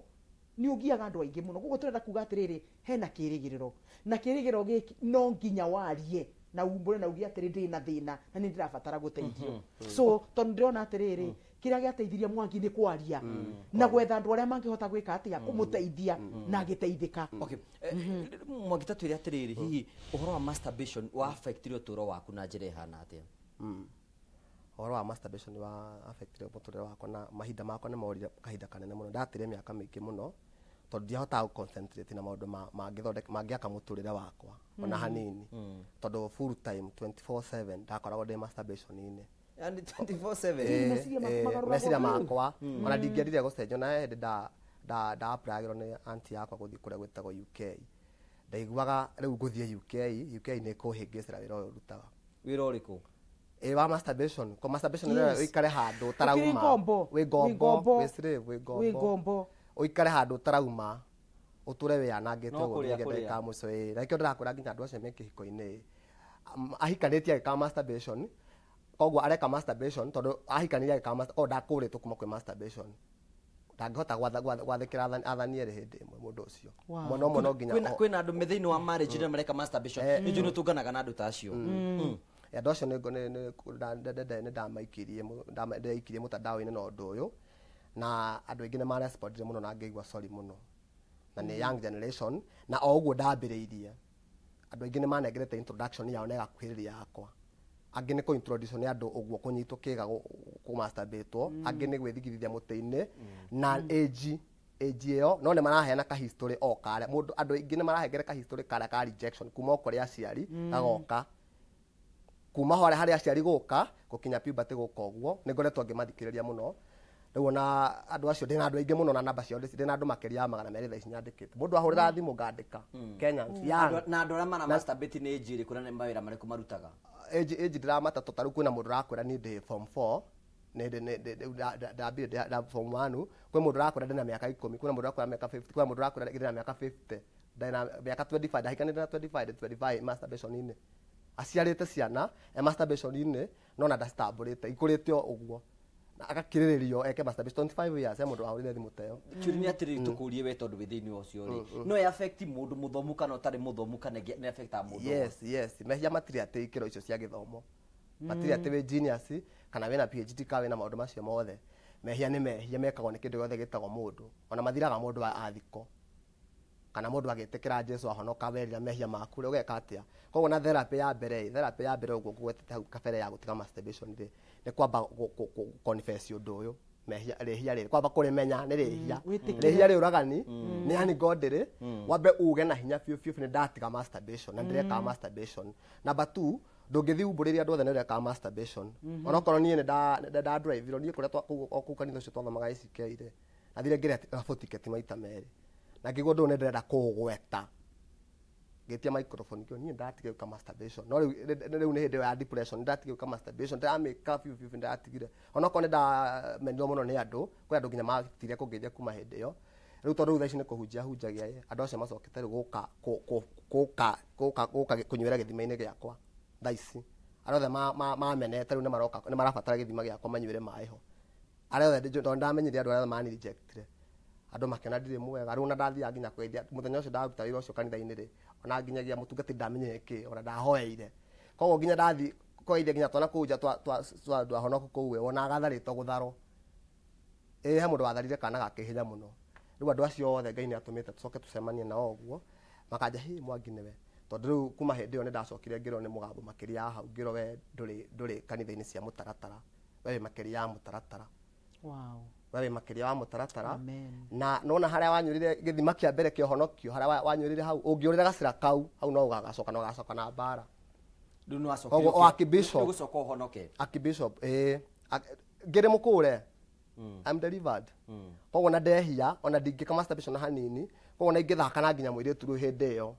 Speaker 3: nä å ngiaga andå aingä må no koguo tå kuga atä rä rä hena kä rä gä rä ro na kä rä gä ro gä no nginya warie na umbå re na uge atä rä ndä na thä na mm-hmm. Mm-hmm. Mm. Mm. na nä ndä rabatara gå teithio so tondå ndä rona atä rä rä kä rä a gä ateithirie mwangi nä kwaria mm. na gwetha andå arä a mangä hota gwä ka atä a kå må teithia na agä teithä ka mwangä
Speaker 1: ta twä re atä rä rä hihi å horo wa wa affectire å tå ro waku na njä ra ä hana atä
Speaker 2: horo wa masturbation wa affect mutå rä re wakwa na mahinda mako ne morire kahinda kanene muno ndatire miaka mingi muno tondå ndiahota gå na maå ndå mangäaka må tå rä re wakwa ona mm. hanini mm. tondå full time 24/7 ndakoragwo ndä masturbationinä
Speaker 1: yaani eh, meciria eh, makwa mm. ona ndingäendire
Speaker 2: gå cenjio na hä ndaaplagä rwo nä anti yakwa gå thiä kå rä a gwä tagwo uk ndaiguaga rä u ngå thiä uk uk nä kå hä ngä cä ra wä ra å yå rutaga wä ra å rä kå ä wa masturbation ko masturbation ä ikare handå tarauma wä ngombo wä ngombo uikare handu utarauma uture wianangite ka muso ikamucwi like ndira kura nginya ndu acio kihiko ine ahikanetia ka masturbation koguo areka masturbation tondu ka agika o ndakũritwo kuma kwĩ masturbation ndangĩhota gwathĩkĩra athani erĩ hĩndĩ ĩmwe mũndũ ũcio mono mũno nginya kwĩna andũ andu mithini wa
Speaker 1: marriage rĩrĩa mareka masturbation nĩnjũĩ nĩtũnganaga na andu ta acio andũ
Speaker 2: acio ndamaikirie ndaikirie mũtandao-inĩ na ũndũ ũyũ na andå aingä nä marespondire må no na ngäigua sori må no na nä mm. young generation na o å guo ndambä rä irie andå aingä nä manengerete introduction yao na ĩgakuhä rä ria yakwa angä nä kå nä andå å guo kå nyitwo kä ga kå two mm. angä nä gwä thigithithia må tä-inä mm. na ĩji ĩji ä yo no nä maraheana kahistorä o karä må ndå andå aingä nä marahengere kahistorä karä ka rejection kuma okå rä aciari gagoka kuma hware harä aciari gå ka gå kinya puberty gå ka å guo nä ngoretwo ngä mathikä rä ria må no rä u ona andå acio ndä na andå aingä må no na namba ciao ndä na andå makäria ya magana merä thaici nyandä kä te må ndå ahå rä ra hmm. thimå ngandä ka hmm. hmm.
Speaker 1: na andå arä a mana nä njä rä kå na mawä ra marä kå marutaga
Speaker 2: ĩnji ndĩramatatå tarä u kwä na må ndå rakwä ra niä ndä form four ndambire kwä må ndå rakwä ra ndä na mä aka ikå mi kwä na må ndå rakwä ra må ndå rakwä ra ndä na mä aka ndä mä aka ndahikanä ndä na aciarä te ciana e inä no ndacitambå rä te ikå rä te å guo na agakiririo eke masturbation 25 years mundu ahurire thimu
Speaker 1: teo kiuri ni atiri tukurie we tondu wi thiini ucio ri mm, mm. no affect mundu muthomu kana utari muthomu kana ni affect mundu yes yes na hia matiri ati ikiro icio cia githomo matiri mm. ati
Speaker 2: wi genius kana na phd ka na maundu macio mothe mehia ni mehia mekagwo ni kindu giothe gitagwo mundu ona mathiraga mundu wa athiko kana mundu agitikira jesu ahonoka werira mehia maku ri ugeka atia kogo na therapy ya mbere therapy ya mbere uguo ngugwetete hau kabere ya gutiga masturbation ri nä kwamba å ndå å yå rihia rä kwamba kå rä menya nä rä mm. hia rä hia rä å ragani mm. nä yani god rä mm. wambe uge na hinya biå biå nä ndatiga na ndä rekaga namba ndå ngä thiä umbå rä ria andå othe nä rekaga mm-hmm. onokorwo niä nä ndandraiviro niä kå rä a kå u kanitha å cio twathamaga icikeirä nathire ngä rä maita merä na ngä guo ndå nä ndä renda kå gweta ngĩtia microphone kio niĩ ndatiga ka masturbation no rĩu nĩ hĩndĩ ya depression ndatiga ka masturbation ndĩra make up biu biu ndatigire onokorwo nĩ ndamenirwo mũno nĩ andũ kwĩ andũ nginya matire kũngeithia kuma hĩndĩ ĩyo rĩu tondũ thaici nĩ kũhunjia hunjagia andũ acio macokete rĩu gũka gũka gũka gũka kũnyuĩra gĩthima-inĩ gĩakwa thaa ici arĩa othe mamenete rĩu marabatara gĩthima gĩakwa manyuĩre maĩ ho arĩa othe tondũ nĩ manirejectire andå makiona ndirä mwega rä u na ndathiaga nginya kwethia må ucio ndaruta wä ra ucio kanitha-inä ona nginyagia må tungati ndamenyere kä ona ndahoeire koguo nginya ndathi kwethia nginya twana kå nja twa ahonoku kå we ona agatharä to gå tharo ä må ndå watharire kana gakä hä må no rä u andå acio othe ngai nä atå mä te tå coke tå cemanie nao å makanja hä mwanginäwe tondå rä u kuma hä ndä ä yo nä ndacokire ngä rwo nä må gambo makä ria hau ngä ro we ndå rä kanitha-inä cia må taratara we wä makä ria ya må taratara wow wewe makiria wa mutaratara na nona haria wanyurire githima kia mbere kia honokio haria wanyurire hau ungiurire gacira kau hau no ugagacoka no gacoka na bara dunwa no acoka o akibishop ugucoka honoke akibishop eh gere mukure mm. i'm delivered mm. koguo na ndehia ona master bishop na hanini koguo na ingithaka na nginya mwiritu ru hinde yo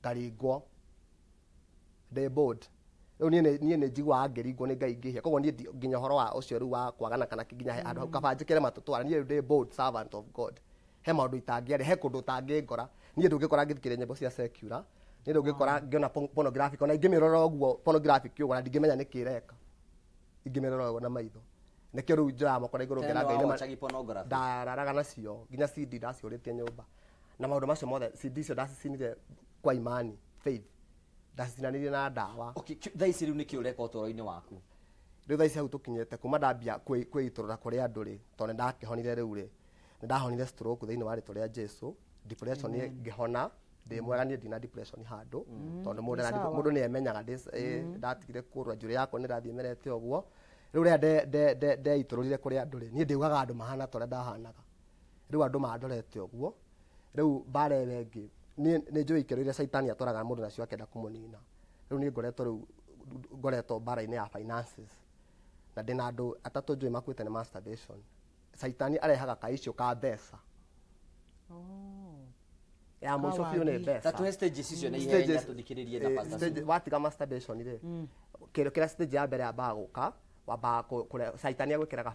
Speaker 2: ngaringwo they bought riu nie ni njiguaga ngiringwo ni ngai ngihia koguo nie nginya horo wa ucio riu wa kwagana kana kinya andu hau mm. kaba njikire matutwara nie ndi bold servant of god he maundu itangiari he kundu utangingora nie ndungikora ngithikire nyimbo cia secular nie ndungikora mm. ngiona pornographic ona ingĩmĩrora ũguo pornographic ũguo na ndingĩmenya nĩkĩ ĩreka ingĩmĩrora ũguo na maitho nĩkĩo rĩu njoyaga moko na igũrũ ngera ngai
Speaker 1: ndararaga
Speaker 2: nacio nginya cd ndacihũrĩtie nyũmba na maũndũ macio mothe cd icio ndacicinire kwa imani faith ndacinanirie na ndawa okay ici rä u nä kä å reka å toro-inä waku rä u thaa ici hau tå kinyäte kuma ndambia kwä na kå rä andå rä tondå nä ndakĩhonire rä u rä nä ndahonire thä inä wa rä rä a jesu depression mm. ngä hona ndä mwega niä ndina handå tondå må ndå nä emenyaga ndatigire kå rora njå rä yakwa nä ndathiä merete å guo rä u rä a ndeitå rå rire kå rä andå rä niä ndäugaga andå mahana ta ndahanaga rä u andå mandorete å guo rä u mbara ä ngä nä njå ikero iria caitani atwaraga må ndå nacio akenda kå må nina rä u nä ngoretwo rä u ngoretwo mbara-inä ya finances na ndä na andå atatå njå makuä te nä masturbation caitani arehaga kaicio ka mbeca
Speaker 3: oh. ya må ico biå nä
Speaker 2: mbecawatiga masturbation rä kä rä kä rä ya mbere ambaga gå ka wambaga caitani agwä kä raga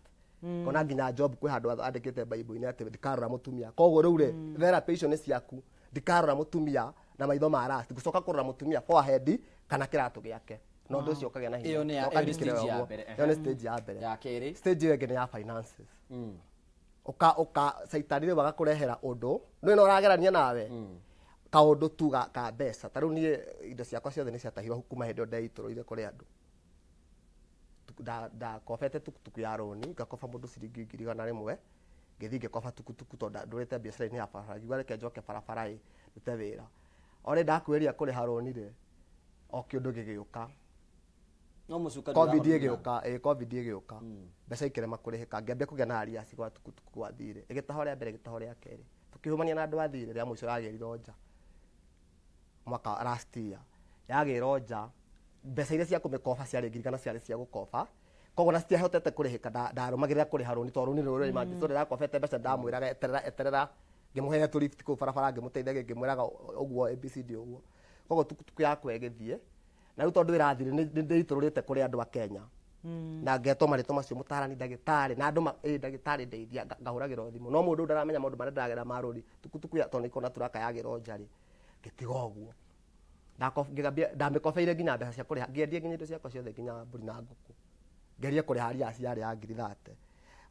Speaker 2: kona mm. nginya job kwä handå andäkä baibå-inä atä ndikarora må tumia koguo rä u rä therapä icio nä ciaku ndikarora må tumia na maitho ma rasti gå coka kå rora må tumia forehead kana kä ratå gä ake na å ndå å mm. cio å kagä a na hinya ä yo nä stage ya mbere stage ä yo ä ngä nä ya finances uka mm. uka caitani rä waga kå rehera å ndå nä no ragerania nawe mm. kaå ndå tu ka mbeca tarä u niä indo ciakwa ciothe nä ciatahirwo kuma hä ndä ä yo ndeitå rå ire kå rä andå ndakobete tukutuku ya roni ngakoba må ndå ciringi ngiri igana rä mwe ngä thiä ngä koba tukutuku to ndå rä te biacara-inä ya barabara ngiuga reke njoke barabara ä ndute wä ra orä ndakwä ria kå rä ha roni rä o kä å ndå gä gä å ka
Speaker 1: covid ä gä å
Speaker 2: ka ä covid ä gä å ka mbeca ikä rema kå rä hä ka ngä ambia kå gä a na ariaci gwa tukutuku gwa thirä ä gä mbere gä taho rä a na andå a thirä rä a må ico mwaka last year yagä ro mbeca iria ciakå mä koba ciarä kana ciarä cia gũkoba koguo na citiahotete kũrĩhĩka ndarũmagĩrĩra kũrĩha rũni tondũ rũni rũrĩa rĩma ngĩtũ ndĩrakobete mbeca ndamwĩraga eterera eterera ngĩmũheire tũ lift kũu barabara ngĩmũteithagia ngĩmwĩraga ũguo abcd ũguo koguo tukutuku yakwa ĩgĩthiĩ na rĩu rä ĩrathire ndĩitũrũrĩte rä andũ a kenya hmm. na ngetwo marĩtwa macio mũtarani ndagĩtarĩ na andũ ĩ ndagĩtarĩ ndeithia ngahũragĩrwo thimũ no mũndũ ndaramenya maũndũ marĩa ndĩragera ma rũri tukutuku tondũ nĩkona tũrakayagĩrwo nja rĩ ngĩtiga ũguo ndamekobeire nginya mbeca cia kũrĩha ngĩendia nginya indo ciakwa ciothe nginya mbũri na ngũkũ ngerie kũrĩha riaci yarĩ ya ngiri thate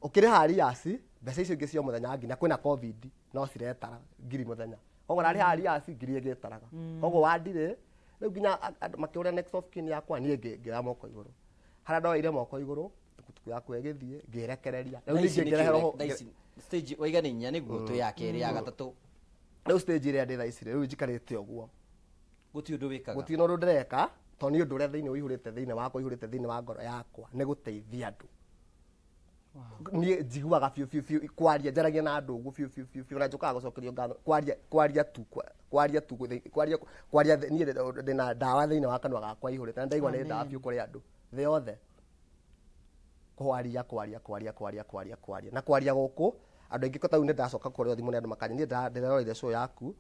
Speaker 2: ũkĩrĩha riaci mbeca icio ingĩ cia mũthenya nginya na covid no ciretara ngiri mũthenya koguo rarĩha mm. riaci ngiri ĩgĩtaraga koguo mm. wandirĩ rĩu nginya makĩũria next of kin yakwa niĩ ngĩoya moko igũrũ harĩa ndoeire moko igũrũ tukutuku yakwa ĩgĩthiĩ
Speaker 1: ngĩrekereria rĩu ningĩ ngĩreherwo stage waigana inya nĩguo mm. tu ya kerĩ ya gatatũ
Speaker 2: rĩu stage ĩrĩa ndĩ thaici rĩu njikarĩte ũguo
Speaker 1: guti undu wikaga guti
Speaker 2: undu ndireka to ni undu uria thiini uihurite thiini wakwa ihurite thiini wa ngoro yakwa ni guteithia andu niä njiguaga biå biå biå kwaria njaragia na andå gå biå biå biå biå na njåkaga gå cokerio ngatho kwaria tu kwaria tu kwaria kwaria niä ndä na ndawa thä inä wa kanua gakwa ihå rä te na ndaigua nä ndawa biå kå andå thä yothe kwaria kwaria kwaria kwaria kwaria kwaria na kwaria gå kå andå aingä kotau nä ndacoka kå rä othimå nä andå makanya niä ndä reroreire yaku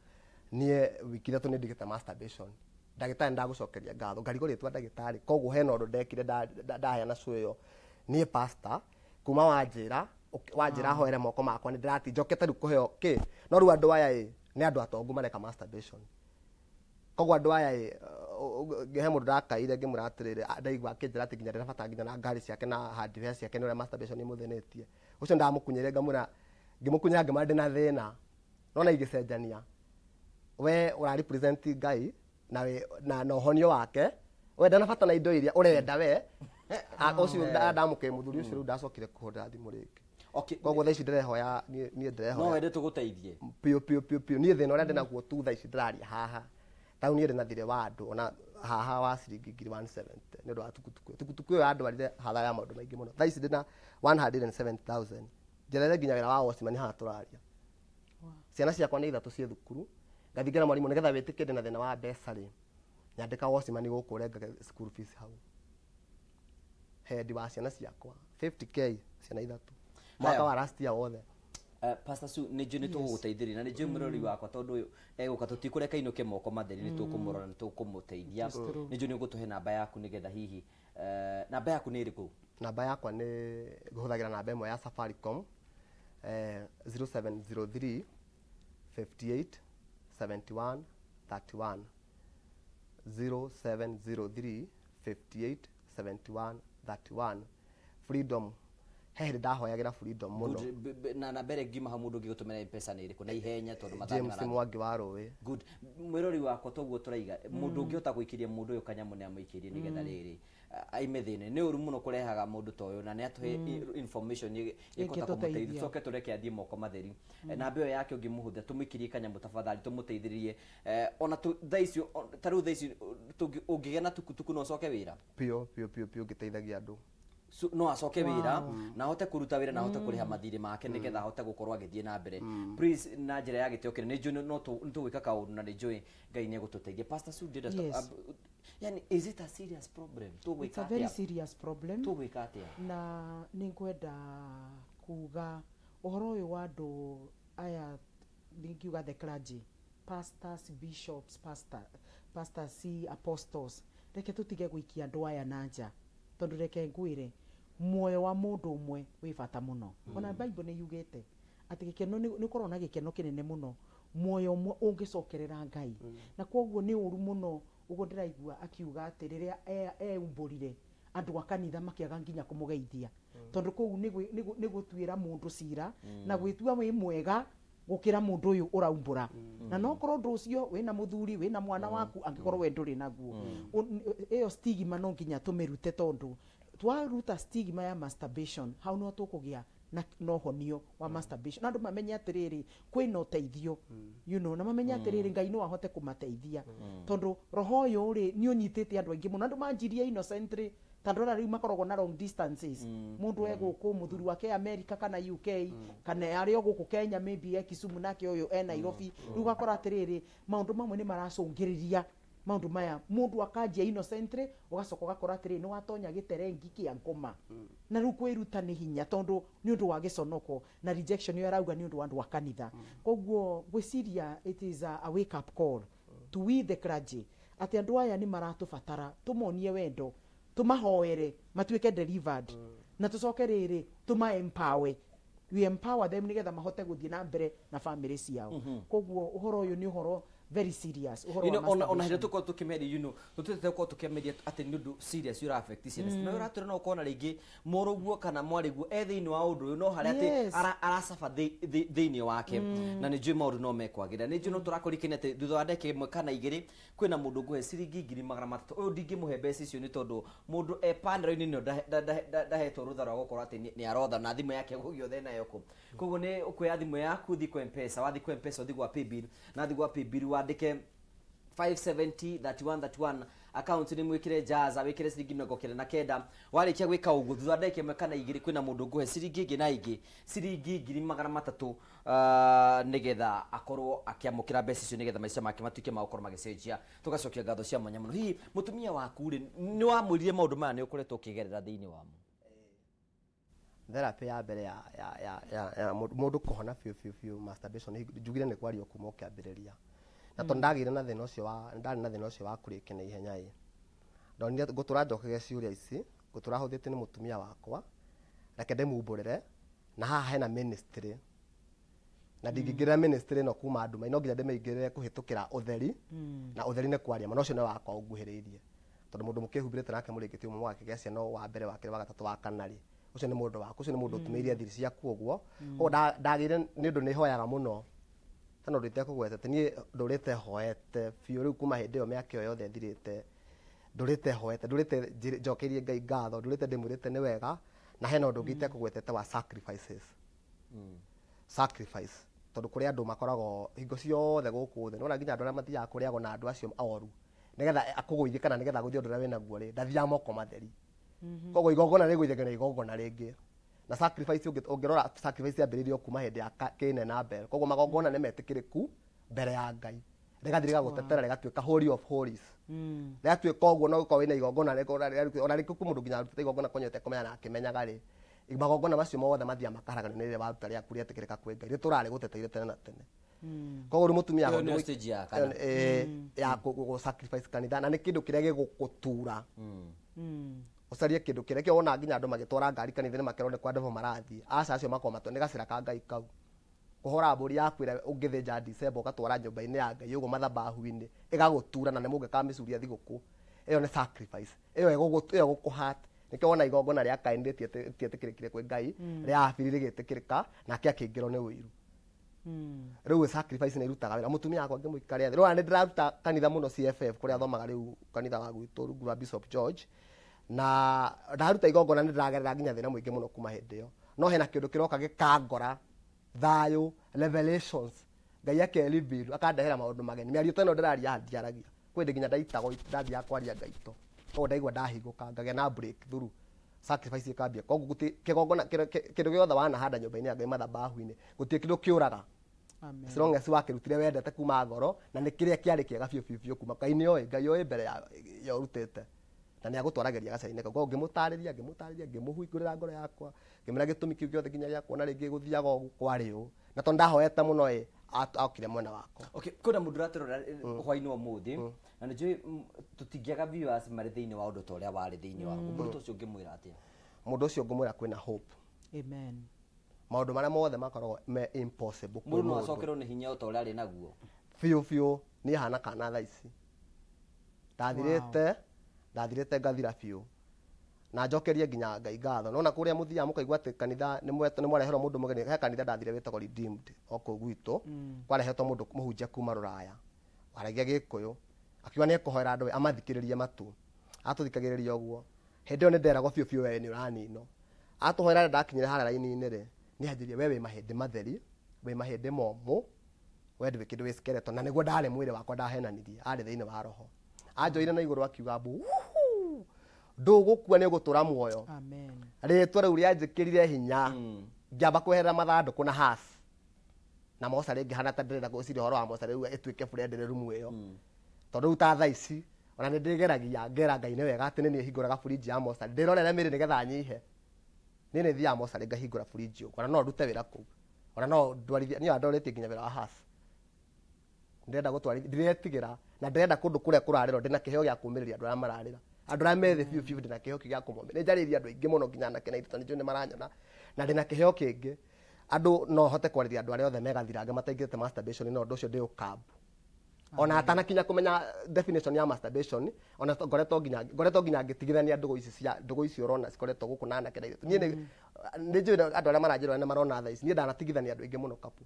Speaker 2: nie wiki ithatu ni ndigite masturbation ndagitari ndagucokeria ngatho ngarigoritwa ndagitari koguo hena undu ndekire ndaheana na ĩyo niĩ pasta kuma wanjĩra wanjĩra hoere moko makwa nĩ ndĩrati njokete rĩu kũheo kĩ no rĩu andũ aya ĩ nĩ andũ atongu mareka masturbation koguo andũ aya ĩ he mũndũ ndakaire ngĩmwĩra atĩrĩrĩ ndaigua akĩnjĩra atĩ nginya ndĩrabatara nginya na ngari ciake na handware ciake nĩ ũrĩa masturbation ĩmũthĩnĩtie ũcio ndamũkunyĩire ngamwĩra ngĩmũkunyĩra ngĩmwĩra ndĩna thĩna nona igĩcenjania we å rarä ngai na na na honio wake wendana bata na indo iria urenda we å <laughs> cio ndamå kä må thuri å cio rä u ndacokire kå hå ndä ra thimå rä ngä koguo tha ici ndärehoya niä ndärehoyawende tå gå teithie piå piå piå piå niä thä na å rä a ndä naguo tu tha ici ndä raria haha tau niä ndä na thirä wa andå ona haha wa ciringi ngiri nä å ndå wa tukutuku tukutuku ä yo yandwarire hatha ya maå ndå maingä må no tha ici ndä na njerere nginyagä ra wa ocimani haha tå raria ciana ciakwa nä ithatå ciä thukuru ngathingana mwarimu nigetha wĩtĩkie ndĩna thena wa mbeca rĩ nyandĩka wocima nĩ gũkũrenga school fees hau hendi wa ciana ciakwa 50k ciana ithatũ mwaka wa last year wothe
Speaker 1: Uh, pastor su nä njå nä tå gå teithä na nä njå må wakwa tondå å yå egå eh, ka tå tikå reka inå ke moko matheri nä tå kå må rora nä tå kå må teithia nä njå nä å gå tå he namba yaku nä getha hihi eh, namba yaku nä ä rä kå namba yakwa nä hå thagä ra
Speaker 2: namba ä mwe ya safaricom 0703 58 71 31 0703 58 71 31 freedom he ndahoyagira freedom muno
Speaker 1: na na mbere ngima ha mundu ngigutumira mpesa ni iriku na ihenya tondu matani mara James Mwangi wa Rũĩ good mwirori wako toguo turaiga mundu mm. ngihota guikiria mundu uyu kanyamu ni amwikirie nigetha mm. riri aime thine ni uru muno kurehaga mundu ta uyu na ni atuhe mm. information ikota kumuteithi tuoke tureke athie moko matheri mm. na mbeo yake tå må teithä rä rie ona tu thaici taru thaici ungigia na tukutuku no coke wira
Speaker 2: pio pio pio pio ngiteithagia andu
Speaker 1: no acoke wira mm. na hote kuruta wira na hote mm. kuriha mathiri make mm. nigetha hote gukorwo agithie na mbere please na njira ya gitio kire ninjui no tugwika kaundu na ninjui ngai ni gututeithia pastor Sue did us um,
Speaker 3: yani is it a serious problem tugwika atia it's a very serious problem tugwika atia na ningwenda kuga uhoro uyu wa andå aya ningiuga the clergy pastors bishops pastor pastors apostles reke tutige gwikia aya na nja tondu reke ngwire muoyo wa mundu umwe wi bata muno mm. ona bible ni yugite ati gikeno ni korwo na gikeno kinene muno muoyo umwe ungicokerera ngai mm. na kwoguo ni uru muno uguo ndiraigua akiuga ati riria e, eumbũrire andå a kanitha makiaga nginya kå må geithia mm. tondå kå u nä gå tuä cira na gwä tua mwega gå kä ra må ndå na no korwo å cio wä na må thuri wä na mwana waku angä korwo we ndå naguo ä yo stigma no nginya tå mä twaruta stigma ya masturbation hau no tukugia na nohonio wa mm. masturbation na mamenya mamenye atiriri kwina uteithio mm. you know na mamenye atiriri mm. ngai no ahote kumateithia mm. tondu roho uyu ri ni unyitite andu aingi muno andu manjirie innocently tandå rä rä u makoragwo na long distances må mm. ndå egå kå må mm. thuri wake e america kana uk mm. kana arä o gå kenya maybe ekisumu nake å yå e nairobi mm. rä u gakora atä rä rä maå ndå mamwe nä maracå ngä maundu maya mundu akanjia innocently ugacoka ugakora atirä ni watonya giterengi kia ngoma mm. na ru kwiruta ni hinya tondu ni undu wa gisonoko na rejection yo arauga ni undu wa andå a kanitha mm. koguo gwiciria it is a, a wake up call to we the clergy ati andu aya ni maratå batara tå wendo tumahoere matuike delivered mm. na tå riri tuma empower we empower them nigetha mahote gå na mbere na family ciao mm-hmm. koguo uhoro uyu ni uhoro very serious uhoro you know, ona ona hĩndĩ
Speaker 1: tũkorwo tũkĩmeria you know tũtĩte gũkorwo tũkĩmeria atĩ nĩ ũndũ serious ũra affect ciana ciitũ na ũratũra no ũkona rĩngĩ mũrũguo kana mwarĩguo e thĩinĩ wa ũndũ ũyũ no harĩa atĩ aracaba thĩinĩ wake mm. na nĩ njũĩ maũndũ no mekwagĩra nĩ njũĩ no mm. tũrakũrikania atĩ thutha wa ndeke ĩmwe kana igĩrĩ kwĩna mũndũ ngũhe ciringi ngiri magana matatũ ũyũ ndingĩmũhe mbeca icio nĩ tondũ mũndũ e pandero-inĩ nĩo ndahetwo rũtha rwa gũkorwo atĩ nĩ arotha na thimũ yake gũgĩothe nayo kũ koguo nĩ ũkuoya thimũ yaku thiĩ kwa mpesa wathiĩ kwa mpesa gwa paybill na thiĩ gwa paybill wa wandike 5703131 akaunti nä mwä kä re jaza wä kä re ciringi na kenda warä kia gwä ka å guo thutha ndagä kä kana igä rä kwä na må ndå ngå he ciringi ngä na ingä ciringi ngiri magana matatå nä getha akorwo akäamå kä ra mbeca icio nä getha maica make matuä ma gå magä cenjia tå gacokia ngatho cia mwanya må no hihi må tumia waku rä nä wamwä rire maå ndå maya nä å koretwo å kä gerera thä inä wamo therapy ya
Speaker 2: mbere ya ya ya ya, ya, ya, ya, ya, ya, ya, ya, ya, ya, ya, ya, ya, na tondå mm. ndagäire na thina å wa ndarä na thina å cio wa kå rä ke na ihenya ä ndonire ngå tå ra njokege ciå ici ngå tå ra hå thä te nä må tumia wakwa reke ndämumbå rä re na haha hena ministry na mm. ndingä rä ministry no kuma mai no nginya ndämäingä rä re utheri mm. na utheri theri nä kwaria mana no cio nä wakwa å nguhä rä irie tondå må ndå må kä humbä rä te nake må rä ngä ti å mwagä gä ciana wa mbere wa kerä wa gatatå wa kanarä å cio nä må ndå waku å cio nä må ndå å tumä irie thiri ciaku å guo koguo ndagä ire nä å ndå nä hoyaga må no tano ndurite kugwetete nie ndurite hoete biu riu kuma hindi iyo miaka yo yothe thirite ndurite hoete ndurite njokerie ngai ngatho ndurite ndimwirite ni wega na hena undu ngite mm. kugwetete wa sacrifices mm. sacrifice tondu kuri andu makoragwo hingo ciothe guku thi nona nginya andu aria mathiaga kuriagwo na andu acio aoru nigetha akugũithie kana nigetha guthie undu uria winaguo ri ndathiaga moko matheri mm-hmm. koguo igongona rĩgũithagio na igongona rĩngĩ na sacrifice ũngĩrora sacrifice yambĩrĩirio kuma hende ya kĩne na bel kogo magongona nĩ metĩkĩrĩku mbere ya ngai rĩgathiĩ rĩgagũtetera rĩgatuĩka holy of holies mm rĩgatuĩka kogo no ko ina igongona ona rĩkĩku mũndũ nginya arutĩte igongona konyete ũtekũmenya na akĩmenyaga rĩ magongona macio mothe mathiaga makaharaganio nĩ rĩrĩa ri akuri rĩetĩkĩrĩka ku ngai rĩtũrarĩ gũteteire tene na tene hmm. koguo rä må ya hmm. gå sacrifice kanitha na nä kä ndå kä rä a gä gå gå tura
Speaker 1: hmm
Speaker 2: ucarie kindu kiria kio wona nginya andu magitwara ngari kanitha-ini makirwo ni kwa ndevo marathi asa acio makoma to ni gacira ka ngai kau kuhora mburi yakwira ira ungithinja dicemba ugatwara nyumba ine ya ngai ugo mathabahu-ini igagutura na ni misuria thiguku ĩyo nĩ sacrifice ĩyo ĩyo gũkũhat nĩkĩo wona igongona rĩa kaini rĩtietĩkĩrĩkire kwĩ ngai hmm. rĩa na rĩgĩtĩkĩrĩka kingiro akĩingĩrwo nĩ Mm. Rewe sacrifice na irutaga wĩra mũtumia yakwa ngĩmũikare thĩ rĩu nĩ kanitha muno cff kũrĩa thomaga riu kanitha wa gwitũ rungura bishop george na ndaruta igongona nä ndäragerera nginya thä na må ingä kuma hä ndä yo no hena kä ndå kä roka gä kangora thayå ngai akeri mbiru akandehera maå ndå mageni mä ario ta ä no ndä raria ndiaragia kwä ndä nginya ndaitagwo ndathiaga kwaria ngaito koguo ndaigua ndahingå ka ngagä na thuru sacrifice ikambia koguo guti kigongona kindu giothe wanahanda nyumba-ini ya ngai mathabahu-ini gutirä kindu kiuraga as long as rutire wendete kuma ngoro na nä kä rä a kä arä kä ega biå biå biå kuma kainä oä ngai oä mbere ya urutete na nä agåtwarageria gacainä kau ngä må tarä ria ngä må tarä ria ngä må huingå rä ra ngoro yakwa ngä mä ra gä tå mi kä u gä othe nginya gä akwo na rä ngä gå thiaga å kwarä å na tondå ndahoete må no ä mwena wakwa
Speaker 1: kwä mm. mm. na må ndå ratä rora hwainä å må mm, thä na nä njå tå tingäaga marä thä inä wa å ndå ta å rä a warä thä inä waku må ndå ta å cio ngä mwä ra atä må ndå å cio
Speaker 2: ngå mwä ra kwä na maå ndå marä a mothe makoragwo me må no acokerwo
Speaker 1: nä hinya å ta å rä a arä naguo
Speaker 2: biå biå niä hana kana tha ici ndathirä te wow ndathirite ngathira biũ na njokerie nginya ngai ngatho nona kuria muthia mukaigua ati kanitha ni mwete ni mwareherwo mundu mugeni he kanitha ndathire witagwo redeemed oko gwitu mm. kwarehetwo mundu muhunjia kuma ruraya waragia gikuyu akiuga ni ekuhoera andu amathikiririe matu atuthikagiriria uguo hindi yo ni nderagwo biũ biũ wewe ni uranino atuhoera ndakinyire hara raini-inĩ rĩ nĩ anjĩrie we wĩ mahĩndĩ matheri wĩ mahĩndĩ momũ we ndũĩ kĩndũ wĩ skeleton na nĩguo ndarĩ mwĩrĩ wakwa ndahenanirie arĩ thĩinĩ wa roho anjoire na iguru akiuga mbu ndugukua ni gutura muoyo ritwa riu rianjikirire hinya hmm. ngiamba kweherera mathanduku na has na moca ringi hana ta ndirenda guciria horo wa moca riu ituike burendereru mweyo hmm. tondu riu ta thaa ici ona ni ndigeragia ngera ngai ni wega ati ni niä hingå raga burinji ya moca ndärorere mä rä nä getha nyihe nä nä thiaga moca rä ngahingå ra burinji å ona no ndute wä ra kå u ona no ndwarithia niå andorä tie nginya wä ra wa hasa ndirenda gutwari ndiretigira na ndirenda kundu kuria kurarira ndina kiheo gya kumiriria andu aria mararira andu aria methe biu biu ndina kiheo kia kumomä ni jariria andu ingi må nginya anake na iritå nä njå nä maranyona na ndä na kä heo kä ngä no hote kwariria andu arä othe megathirange mataingä masturbation no ndu ucio ndä å ona atana kinya kumenya definition ya masturbation ona goreto nginya goreto nginya ngĩtigithania ndũgũ ici cia ndũgũ ici ũrona cikoretwo gũkũ na anake ithu airĩtu ni nĩ andu mm. andũ arĩa ni marona thaa ici ndana tigithania andu ingi mũno kapu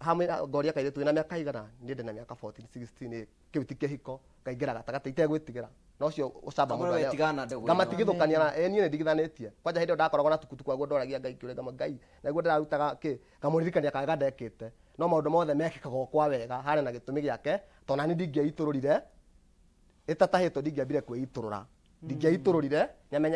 Speaker 2: hamwe uh, ngoria kaire twina miaka igana ni ndina miaka 14 16 kiu ti kihiko ngaingira gatagati itegwitigera na ucio ucamba ngamatigithukania na niä nä ndigithanitie kwanja hä ndä ä yo ndakoragwo na tukutuku aguo ndoragia ngai kä ngama ngai naguo ndärarutaga kä ngamåririkania kaga ndekä te no maå ndå mothe mekĩkaga kwa wega harä na gä tå mi gä ake tondå nani ndingäaitå rå rire ä tatahä two ndingäambire kwäitå rå ra ndingäaitå rå rire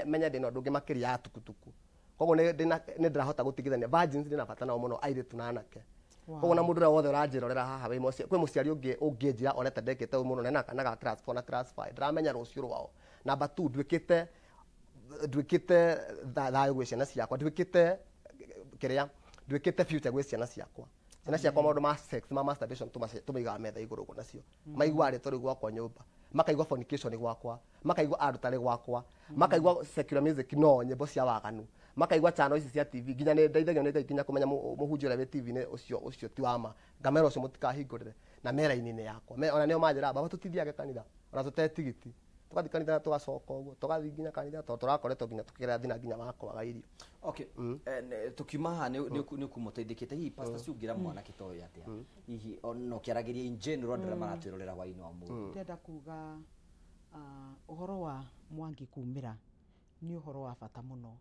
Speaker 2: menye ndä na å ndå ngä makä ria ya tukutuku koguo nä ndärahota gå tigithania ndä na bata nao må no airä tu na anake koguo na må ndå å rä a wothe å ranjä rorera haha kwä må ciari å ngä njä ra onete ndekä te må no nenakanaga na ndäramenya rå ciå rwao namba tu nduä kä te nduä kä te thayå gwä ciana ciakwa nduä kä te kä rä a nduä kä te gwä ciana ciakwa ciana ciakwa maå ndå ma sex ma masturbation tå maigaga metha igå rå gå nacio mm-hmm. maiguarä to rä u gwakwa nyå mba makaigua fornication gwakwa makaigua arutarä gwakwa makaigua secular music no nyämbo cia waganu makaigua chano ici cia tv nginya nä ndeithagio nä nginya kå menya må å rä tv ne ucio cio ti wama ngamera å cio må tikahingå rä re na mera inä yakwa ona nä o manjä baba tå kanitha ona tå tetigiti tugathi kanitha na tugacoka ũguo tugathi nginya kanitha to tũrakoretwo nginya tũkĩrera thina nginya wa irio
Speaker 1: tå kiuma mm. eh, nä å nĩ mm. ũkũmũteithĩkĩte hihi pastor mm. ciungĩra mm. mwanake ta ũyũ atĩa mm. hihi no kĩaragĩria in general andũ arĩa maratwĩrorera waini wa mũndũ ndĩrenda
Speaker 3: kuga ah, ũhoro wa mwangi nä å horo wa bata no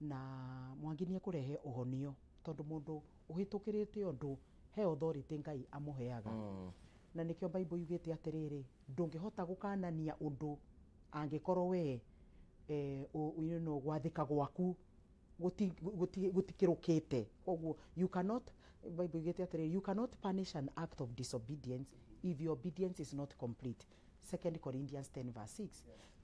Speaker 3: na mwangi nĩ ekũrehe ũhonio tondũ mũndũ ũhĩtũkĩrĩte ũndũ he authority ngai amũheaga mm na nä kä o mbaimbo yugä atä rä rä ndå ngä hota gå kanania å ndå angä korwo we e, no gwathä ka gwaku tikä rå kä te koguo you cannot bible you cannot punish an act of disobedience if your obedience is not complete second corinthians 10 verse 6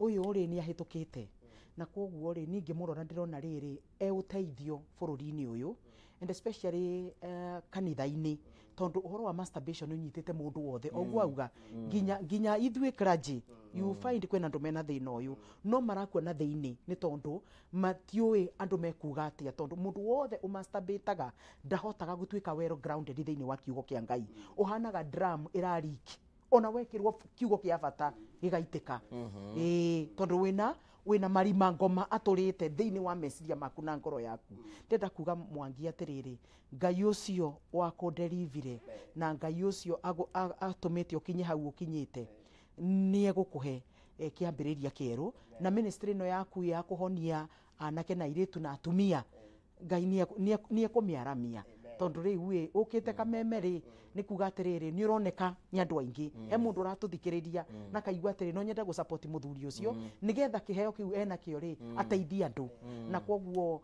Speaker 3: å yå rä nä ahä tå kä te na koguo rä ningä må rora ndä rona rä rä eå teithio bå rå ri-inä å yå and especially uh, e, kanitha-inä mm tondu uhoro wa masturbation må mundu wothe guo mm, auga mm. nginya nginya ithuĩ clergy you mm. find kwena andu mena thina uyu no marakuona thiini ni tondu matiui andu mekuga tondå tondu mundu wothe umasturbataga ndahotaga gutuika wero grounded thiini wa kiugo kia ngai uhanaga drum irariki ona wekirwo kiugo kia bata gigaitĩka mm-hmm. tondå wä na wina marima ngoma aturite thini wa mesiria maku na ngoro yaku ndenda kuga mwangi atiriri ngai ucio wakunderivire na ngai ucio atumite ukinye hau ukinyite ni egukuhe e, kiambiriria kieru na ministry no yaku ya kuhonia anake na iritu na atumia ngai ni ekumiaramia tondu riu i ukite kameme ri ni kuga atiriri ni uroneka ni andu aingi he mundu mm. uratuthikiriria mm. na kaigua atiri no nyende gu support muthuri ucio mm. nigetha kiheo kiu ena kio ri ateithie andu na koguo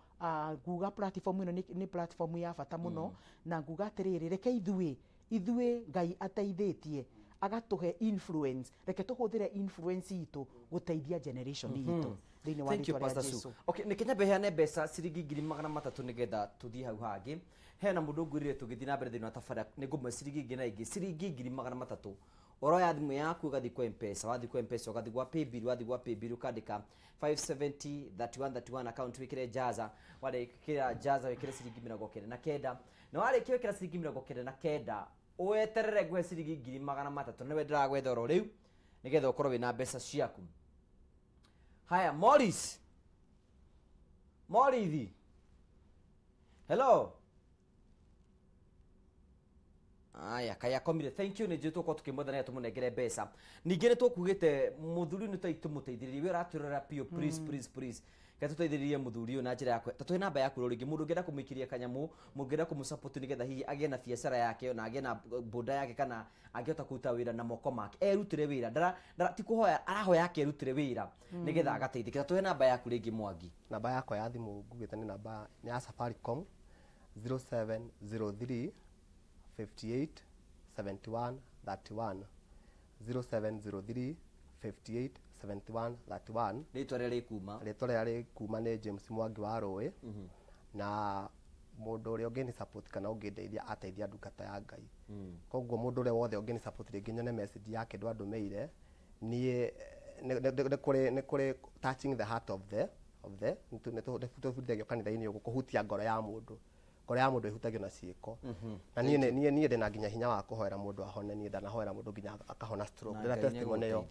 Speaker 3: nguga platform ino ni platform ya bata muno na nguga atiriri reke ithui ithui ngai ateithitie agatuhe influence reke tuhuthire influence itu guteithia generation mm -hmm. itu thini wa rĩtwa rĩa Jesu
Speaker 1: okay nikinya beheane mbeca ciringi ngiri magana matatũ nigetha tuthiĩ hau hangĩ hena må ndå å ngå rire tå gä thiä na mbere thä inä wa tabara nä ngå ciringi ingä na ingä ciringi ngiri magana matatå oroya thimå yaku ũgathiĩ kwa mpesa wathiĩ kwa mpesa ũgathiĩ gwa paybill wathiĩ gwa paybill ũkandĩka 5703131 account wĩkĩre jaza wale kira jaza wĩkĩre ciringi mĩrongo kenda na kenda na warĩkia kira ciringi mĩrongo kenda na kenda weterere ngũhe ciringi ngiri magana matatũ nĩwe ndĩragwetha oro rĩu nĩgetha ũkorwo wĩna mbeca ciaku haya morris morithi hello aya kaya komire thank you nä kwa tukimwethana tå må nengere negere besa nä twåkugä kugete mudhuri nita nä twaitå må teithä rara ratwä rora pio please tå teithä rä rie må thuri å na ajira yako yakwe tatå ba yako yaku rå rä kumikiri ya kanyamu ngä enda kumusapotu må hii agia na biacara yake na agia na boda yake kana agia hota kå ruta na moko make erutä re wä dara tikå hoya arahoya akerutä re wä ra mm. nä getha agateithä ke tatå he namba yaku rä ngä mwangi namba yakwa ya thimå ngugä ni nä namba nä ya safaricom
Speaker 2: 0703 rä 71 rä 0703 58 71 31 rĩtwa rĩrĩa rĩkuma rĩtwa rĩrĩa rĩkuma nĩ James Mwangi wa Rũĩ mm -hmm. na mundu uria ungini support kana ungindeithia ateithia ndungata ya ngai mm. koguo mundu uria wothe ungini support ringi nyone message yake ndwandumeire niĩ nĩ kũrĩ nĩ kũrĩ touching the heart of the of the nĩtũbundithagio kanitha-inĩ ũguo kũhutia ngoro ya må ndå ngoro ya mundu ihutagio na ciiko mhm. na nie nie ndä na nginya hinya wa kuhoera mundu ahone niä hoera mundu nginya akahona stroke ndä na testimony yo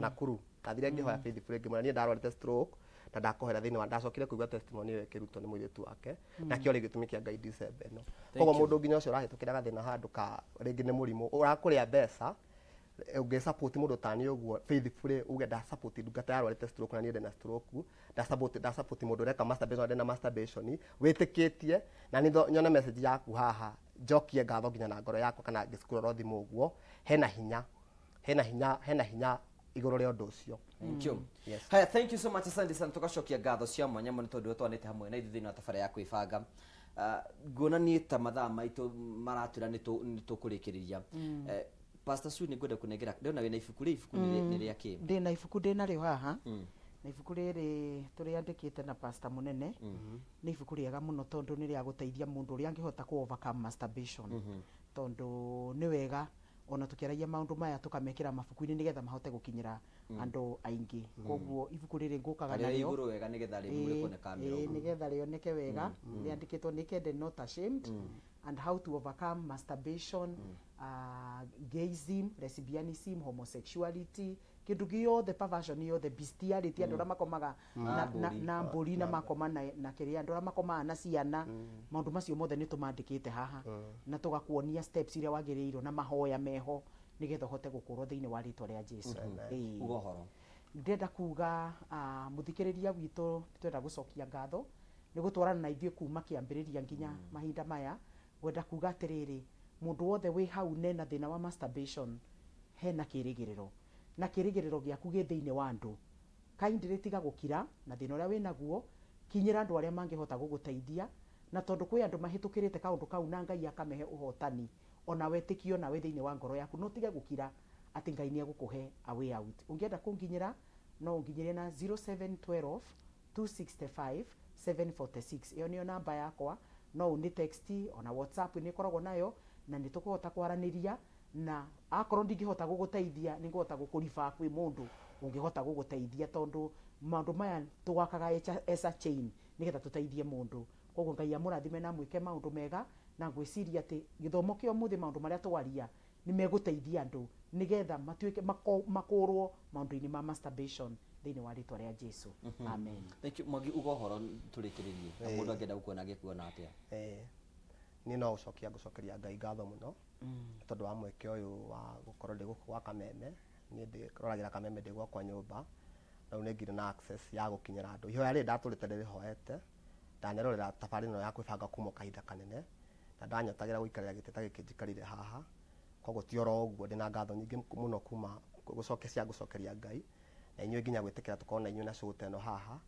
Speaker 2: na mm. kuru ndathire ngĩhoya mm. faithful ngä nie niä ndarwarite stroke na ndakohera thä inä wa ndacokire kuigua testimony ä yo kä rutwo nä wake mm. na kä gitumi kia tå mi kä a ngaidicembe no koguo må ndå nginya å cio å rahä ka ringi ni murimo urakuria besa å Eh, unge support mundu ta ni uguo faithfully uge nda support ndungata te stroke na niende na stroke nda support nda support mundu reka masturbation ande na masturbation witikitie na ni nyone message yaku haha njokie ngatho nginya na ngoro yakwa kana ngicikura thimu uguo hena hinya hena hinya hena hinya iguru ria undu ucio thank you
Speaker 1: yes. haya thank you so much asante sana tugacokia ngatho cia mwanya mũno tondũ twanĩte hamwe na ithu thĩinĩ wa tabara ya kwĩbanga ah, nguona uh, niĩ ta mathaa maitũ maratwĩra nĩ tũkũrĩkĩrĩria mm. uh, pastor Sue nä ngwenda kå negera ndona wä na ibuku rä ibuku nä rä a kä ndä
Speaker 3: na ibuku ndä narä haha mm. na ibuku rĩrĩ tũrĩandĩkĩte na pastor mũnene mm-hmm. nĩ ibuku rĩega mũno tondũ nĩ rĩagũteithia mũndũ ũrĩa angĩhota kũ overcome masturbation mm-hmm. tondũ nĩ wega ona tukiaragia maundu maya tukamekira mabuku-inĩ nĩgetha mahote gukinyira mm. andũ aingi mm. koguo ibuku riri ngukaga narĩo nĩgetha iguru wega nigetha ri ri kone oneke wega rĩandĩkĩtwo naked and not ashamed mm. and how to overcome masturbation uh, gayism lesbianism homosexuality kindu giothe perversion yothe bestiality andu mm. ria makomaga na mburi na ah, makoma na na kiria andu ria makomaga na ciana mm. maundu macio mothe ni tumandikite haha mm. na tugakuonia steps iria wagireiro na mahoya meho nigetha hote gukurwo thini wa ritwa ria Jesu mm-hmm. ugohoro ndenda kuga uh, ah, muthikiriria witu twenda gucokia ngatho ni gutwarana na ithie kuma kĩambĩrĩria nginya mm. mahinda maya gwenda kuga atĩrĩrĩ mundu wothe wi hau nena thina wa masturbation hena kirigiriro na kirigiriro giaku gi thiini wa andu kaindire tiga gukira na thina uria winaguo kinyira andu aria mangihota guguteithia na tondu kwi andu mahitukirite kaundu kau na ngai akamehe uhotani ona wetikio nawe thiini wa ngoro yaku no tige gukira ati ngai ni egukuhe a way out ungienda kunginyira no unginyire na 0712 265 746 iyo niyo namba yakwa no uni texti ona whatsapp ni koragwo nayo na nitukuhota kwaraniria na akorwo ndingihota guguteithia ningihota gukuriba kwi mundu ungihota gugutaithia tondu maundu maya tugwakaga esa chain nigetha tutaithie mundu koguo ngai amurathime na mwike maundu mega na ngwiciria ati githomo kia muthi maundu maria twaria ni megutaithia andu nigetha matuike makurwo maundu-ini ma masturbation thini wa ritwa ria jesu
Speaker 1: mm-hmm. amen mwangi uga å horo turikiririe mundu kä gukona rie atia
Speaker 2: eh niä no gå cokia ngai ngatho muno no mm. tondå wa mweke uyu wa gå ndi ndä gwa kameme ni ndi roragä kameme ndi gwakwa nyumba na u ngire na access ya gukinyira andu iho andå ihoya rä ndatå rä te rä rä hoete ndanerorera tabarä no ya kwä banga kuma kahinda kanene na ndanyotagä ra gå ikarä ra gä haha koguo ti oro ũguo ndi na ngatho nyingi muno kuma gũcoke cia gucokeria ngai na inyuĩ nginya gwĩtĩkĩra tũkorwo na inyuĩ na cũteno haha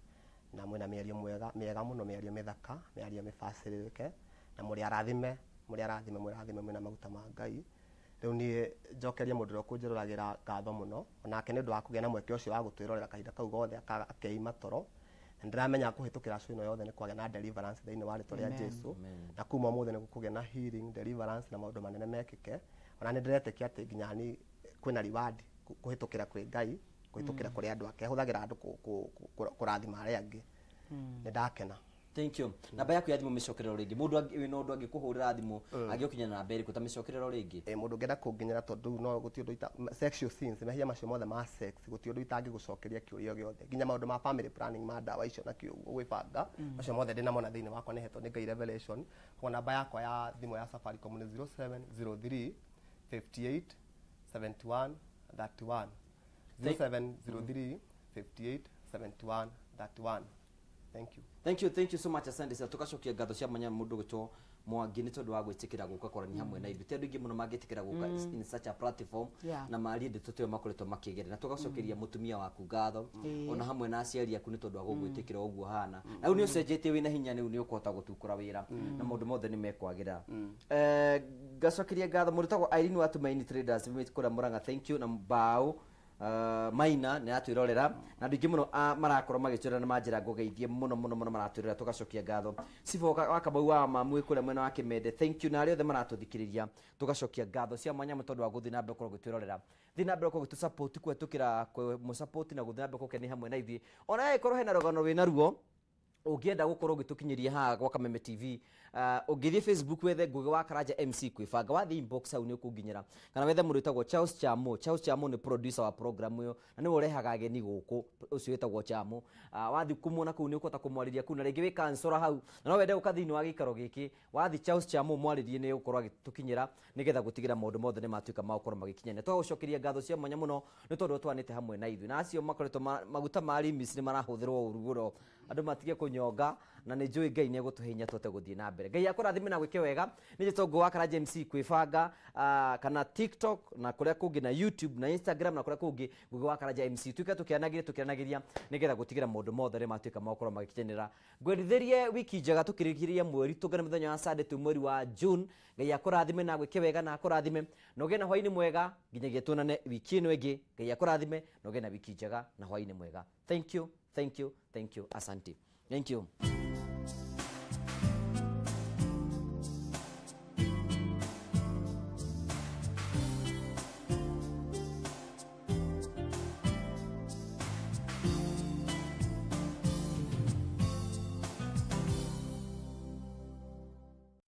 Speaker 2: na mwĩna mĩario mwega mĩega mũno mĩario mĩthaka mĩario mĩbacĩrĩrĩke na må rä arathime må rä arathime mwä rathime mwä na maguta ma ngai rä u niä njokerie må ndå å rä a kå njä rå ra ngatho må no onake nä å ndå wa kå gä a na mweke å cio wa gå twä rorera kahinda kau gothe akeima toro na ndä ramenya kå hä tå kä ra cå ä yothe nä kwagä na thä inä wa rä rä a jesu na kuma må thä nä gå kå gä na healing deliverance na maå ndå manene mekä ke ona nä ndä retä kia atä nginya ni kwä na reward kå hä tå kä ra kwä ngai kå hä tå kä ra mm. kå rä andå ake hå thagä ra andå
Speaker 1: kå rathima arä angä mm. nä ndakena thank you namba yaku ya thimu micokerero ringi mundu wina undu angikuhurira thimu mm. angiokinya na mbere kuta micokerero ringi eh mundu ngenda kunginyira tondu
Speaker 2: no guti undu ita sexual sins mehia macio mothe ma sex guti undu itangi gucokeria kiuria giothe nginya maundu ma family planning ma ndawa icio na kiu gwibanga mm. macio mothe ndina mona thiini wakwa ni hetwo ni ngai revelation kwa namba yakwa ya thimu ya safaricom ni 0703 58 71 31 0703 58
Speaker 1: 71 31 thank you thank you thank you so much asante cia tukacokia ngatho cia manya mundu gwitwo mwangi ni tondu wa gwĩtĩkĩra guka korani hamwe mm. na ibi tendo ingĩ mũno mangĩtĩkĩra guka mm. in such a platform yeah. na mari ndĩ tũtĩo makoreto makĩgerera na mm. mũtumia mutumia waku ngatho yeah. ona hamwe na aciari aku nĩ tondũ wa gũgwĩtĩkĩra ũguo hana mm. na rĩu nĩ ũcenjetie wĩna hinya ni nĩ ũkũhota gutukura wira na maũndũ mothe ni nĩ mekwagĩra eh, ngacokeria ngatho mũrĩtagwo Irene wa Tumaini Traders kũrĩa Murang'a thank you na mbaũ Eh, maina nä aratwä na andå aingä må no ah, marakorwo magä twä rorera nä manjä ngågeithie må no må no må no maratwä rorera tå gacokia ngatho cibo wa kamau wa mamwä kå rä a mwena wa kä mende thank you na arä othe maratå thikä rä ria tå gacokia ngatho cia mwanya må tondå wa gå thiä na mbere korwo gä twä rorera thiä na mbere korwo gä tå kå hetå kä ra na gå thiä na mbere gå hamwe na ithuä ona yagä korwo hena rogano na ruo ungienda gukorwo gitukinyiria ha gwa kameme tv ungithie uh, facebook wethe ngugi wa karanja mc kwibanga wathi inbox au ni ukunginyira kana wethe mundu witagwo charles chamo charles chamo ni producer wa program yo na niwe ũrehaga ageni guku ucio wĩtagwo chamo uh, wathi kumuona kũu nĩ ũkũhota kũmwarĩria kũu na ringi wi kansora hau na no wende ũka thĩinĩ wa gĩikaro gĩkĩ wathi Charles Chamo ni nĩ ũkorwo ni getha gutigira maũndũ mothe ni matuika ma gũkorwo magĩkinya nĩ twagũcokeria ngatho cia mwanya muno ni tondu twanite hamwe na ithuĩ na acio makoretwo maguta ma rimis ni marahũthĩrwo uruguro andu matige kunyonga na nä njå ä ngai nä egå tå hinya twote gå thiä na mbere ngai akå rathime na gwä ke wega nä njä wa kana james kwä banga ah, kana tiktok na kå rä a kå ngä na youtube na instagram na kå rä a kå ngä ngå gä wa kana james tå kä tå kä anagä tå kä anagä ria nä getha gå tigä ra maå ndå mothe rä matuä ka makorwo magä kinyä ra ngwerithä rie wiki njega tå kä rä ria mweri tå ngane må thenya wa sande tu mweri wa june ngai akå rathime na gwä ke wega na akå rathime na å gä na hwainä mwega nginyagia tå wiki ä no ä ngä ngai akå rathime na å gä na wiki njega na hwainä mwega thank you Thank you, thank you, asante. Thank you.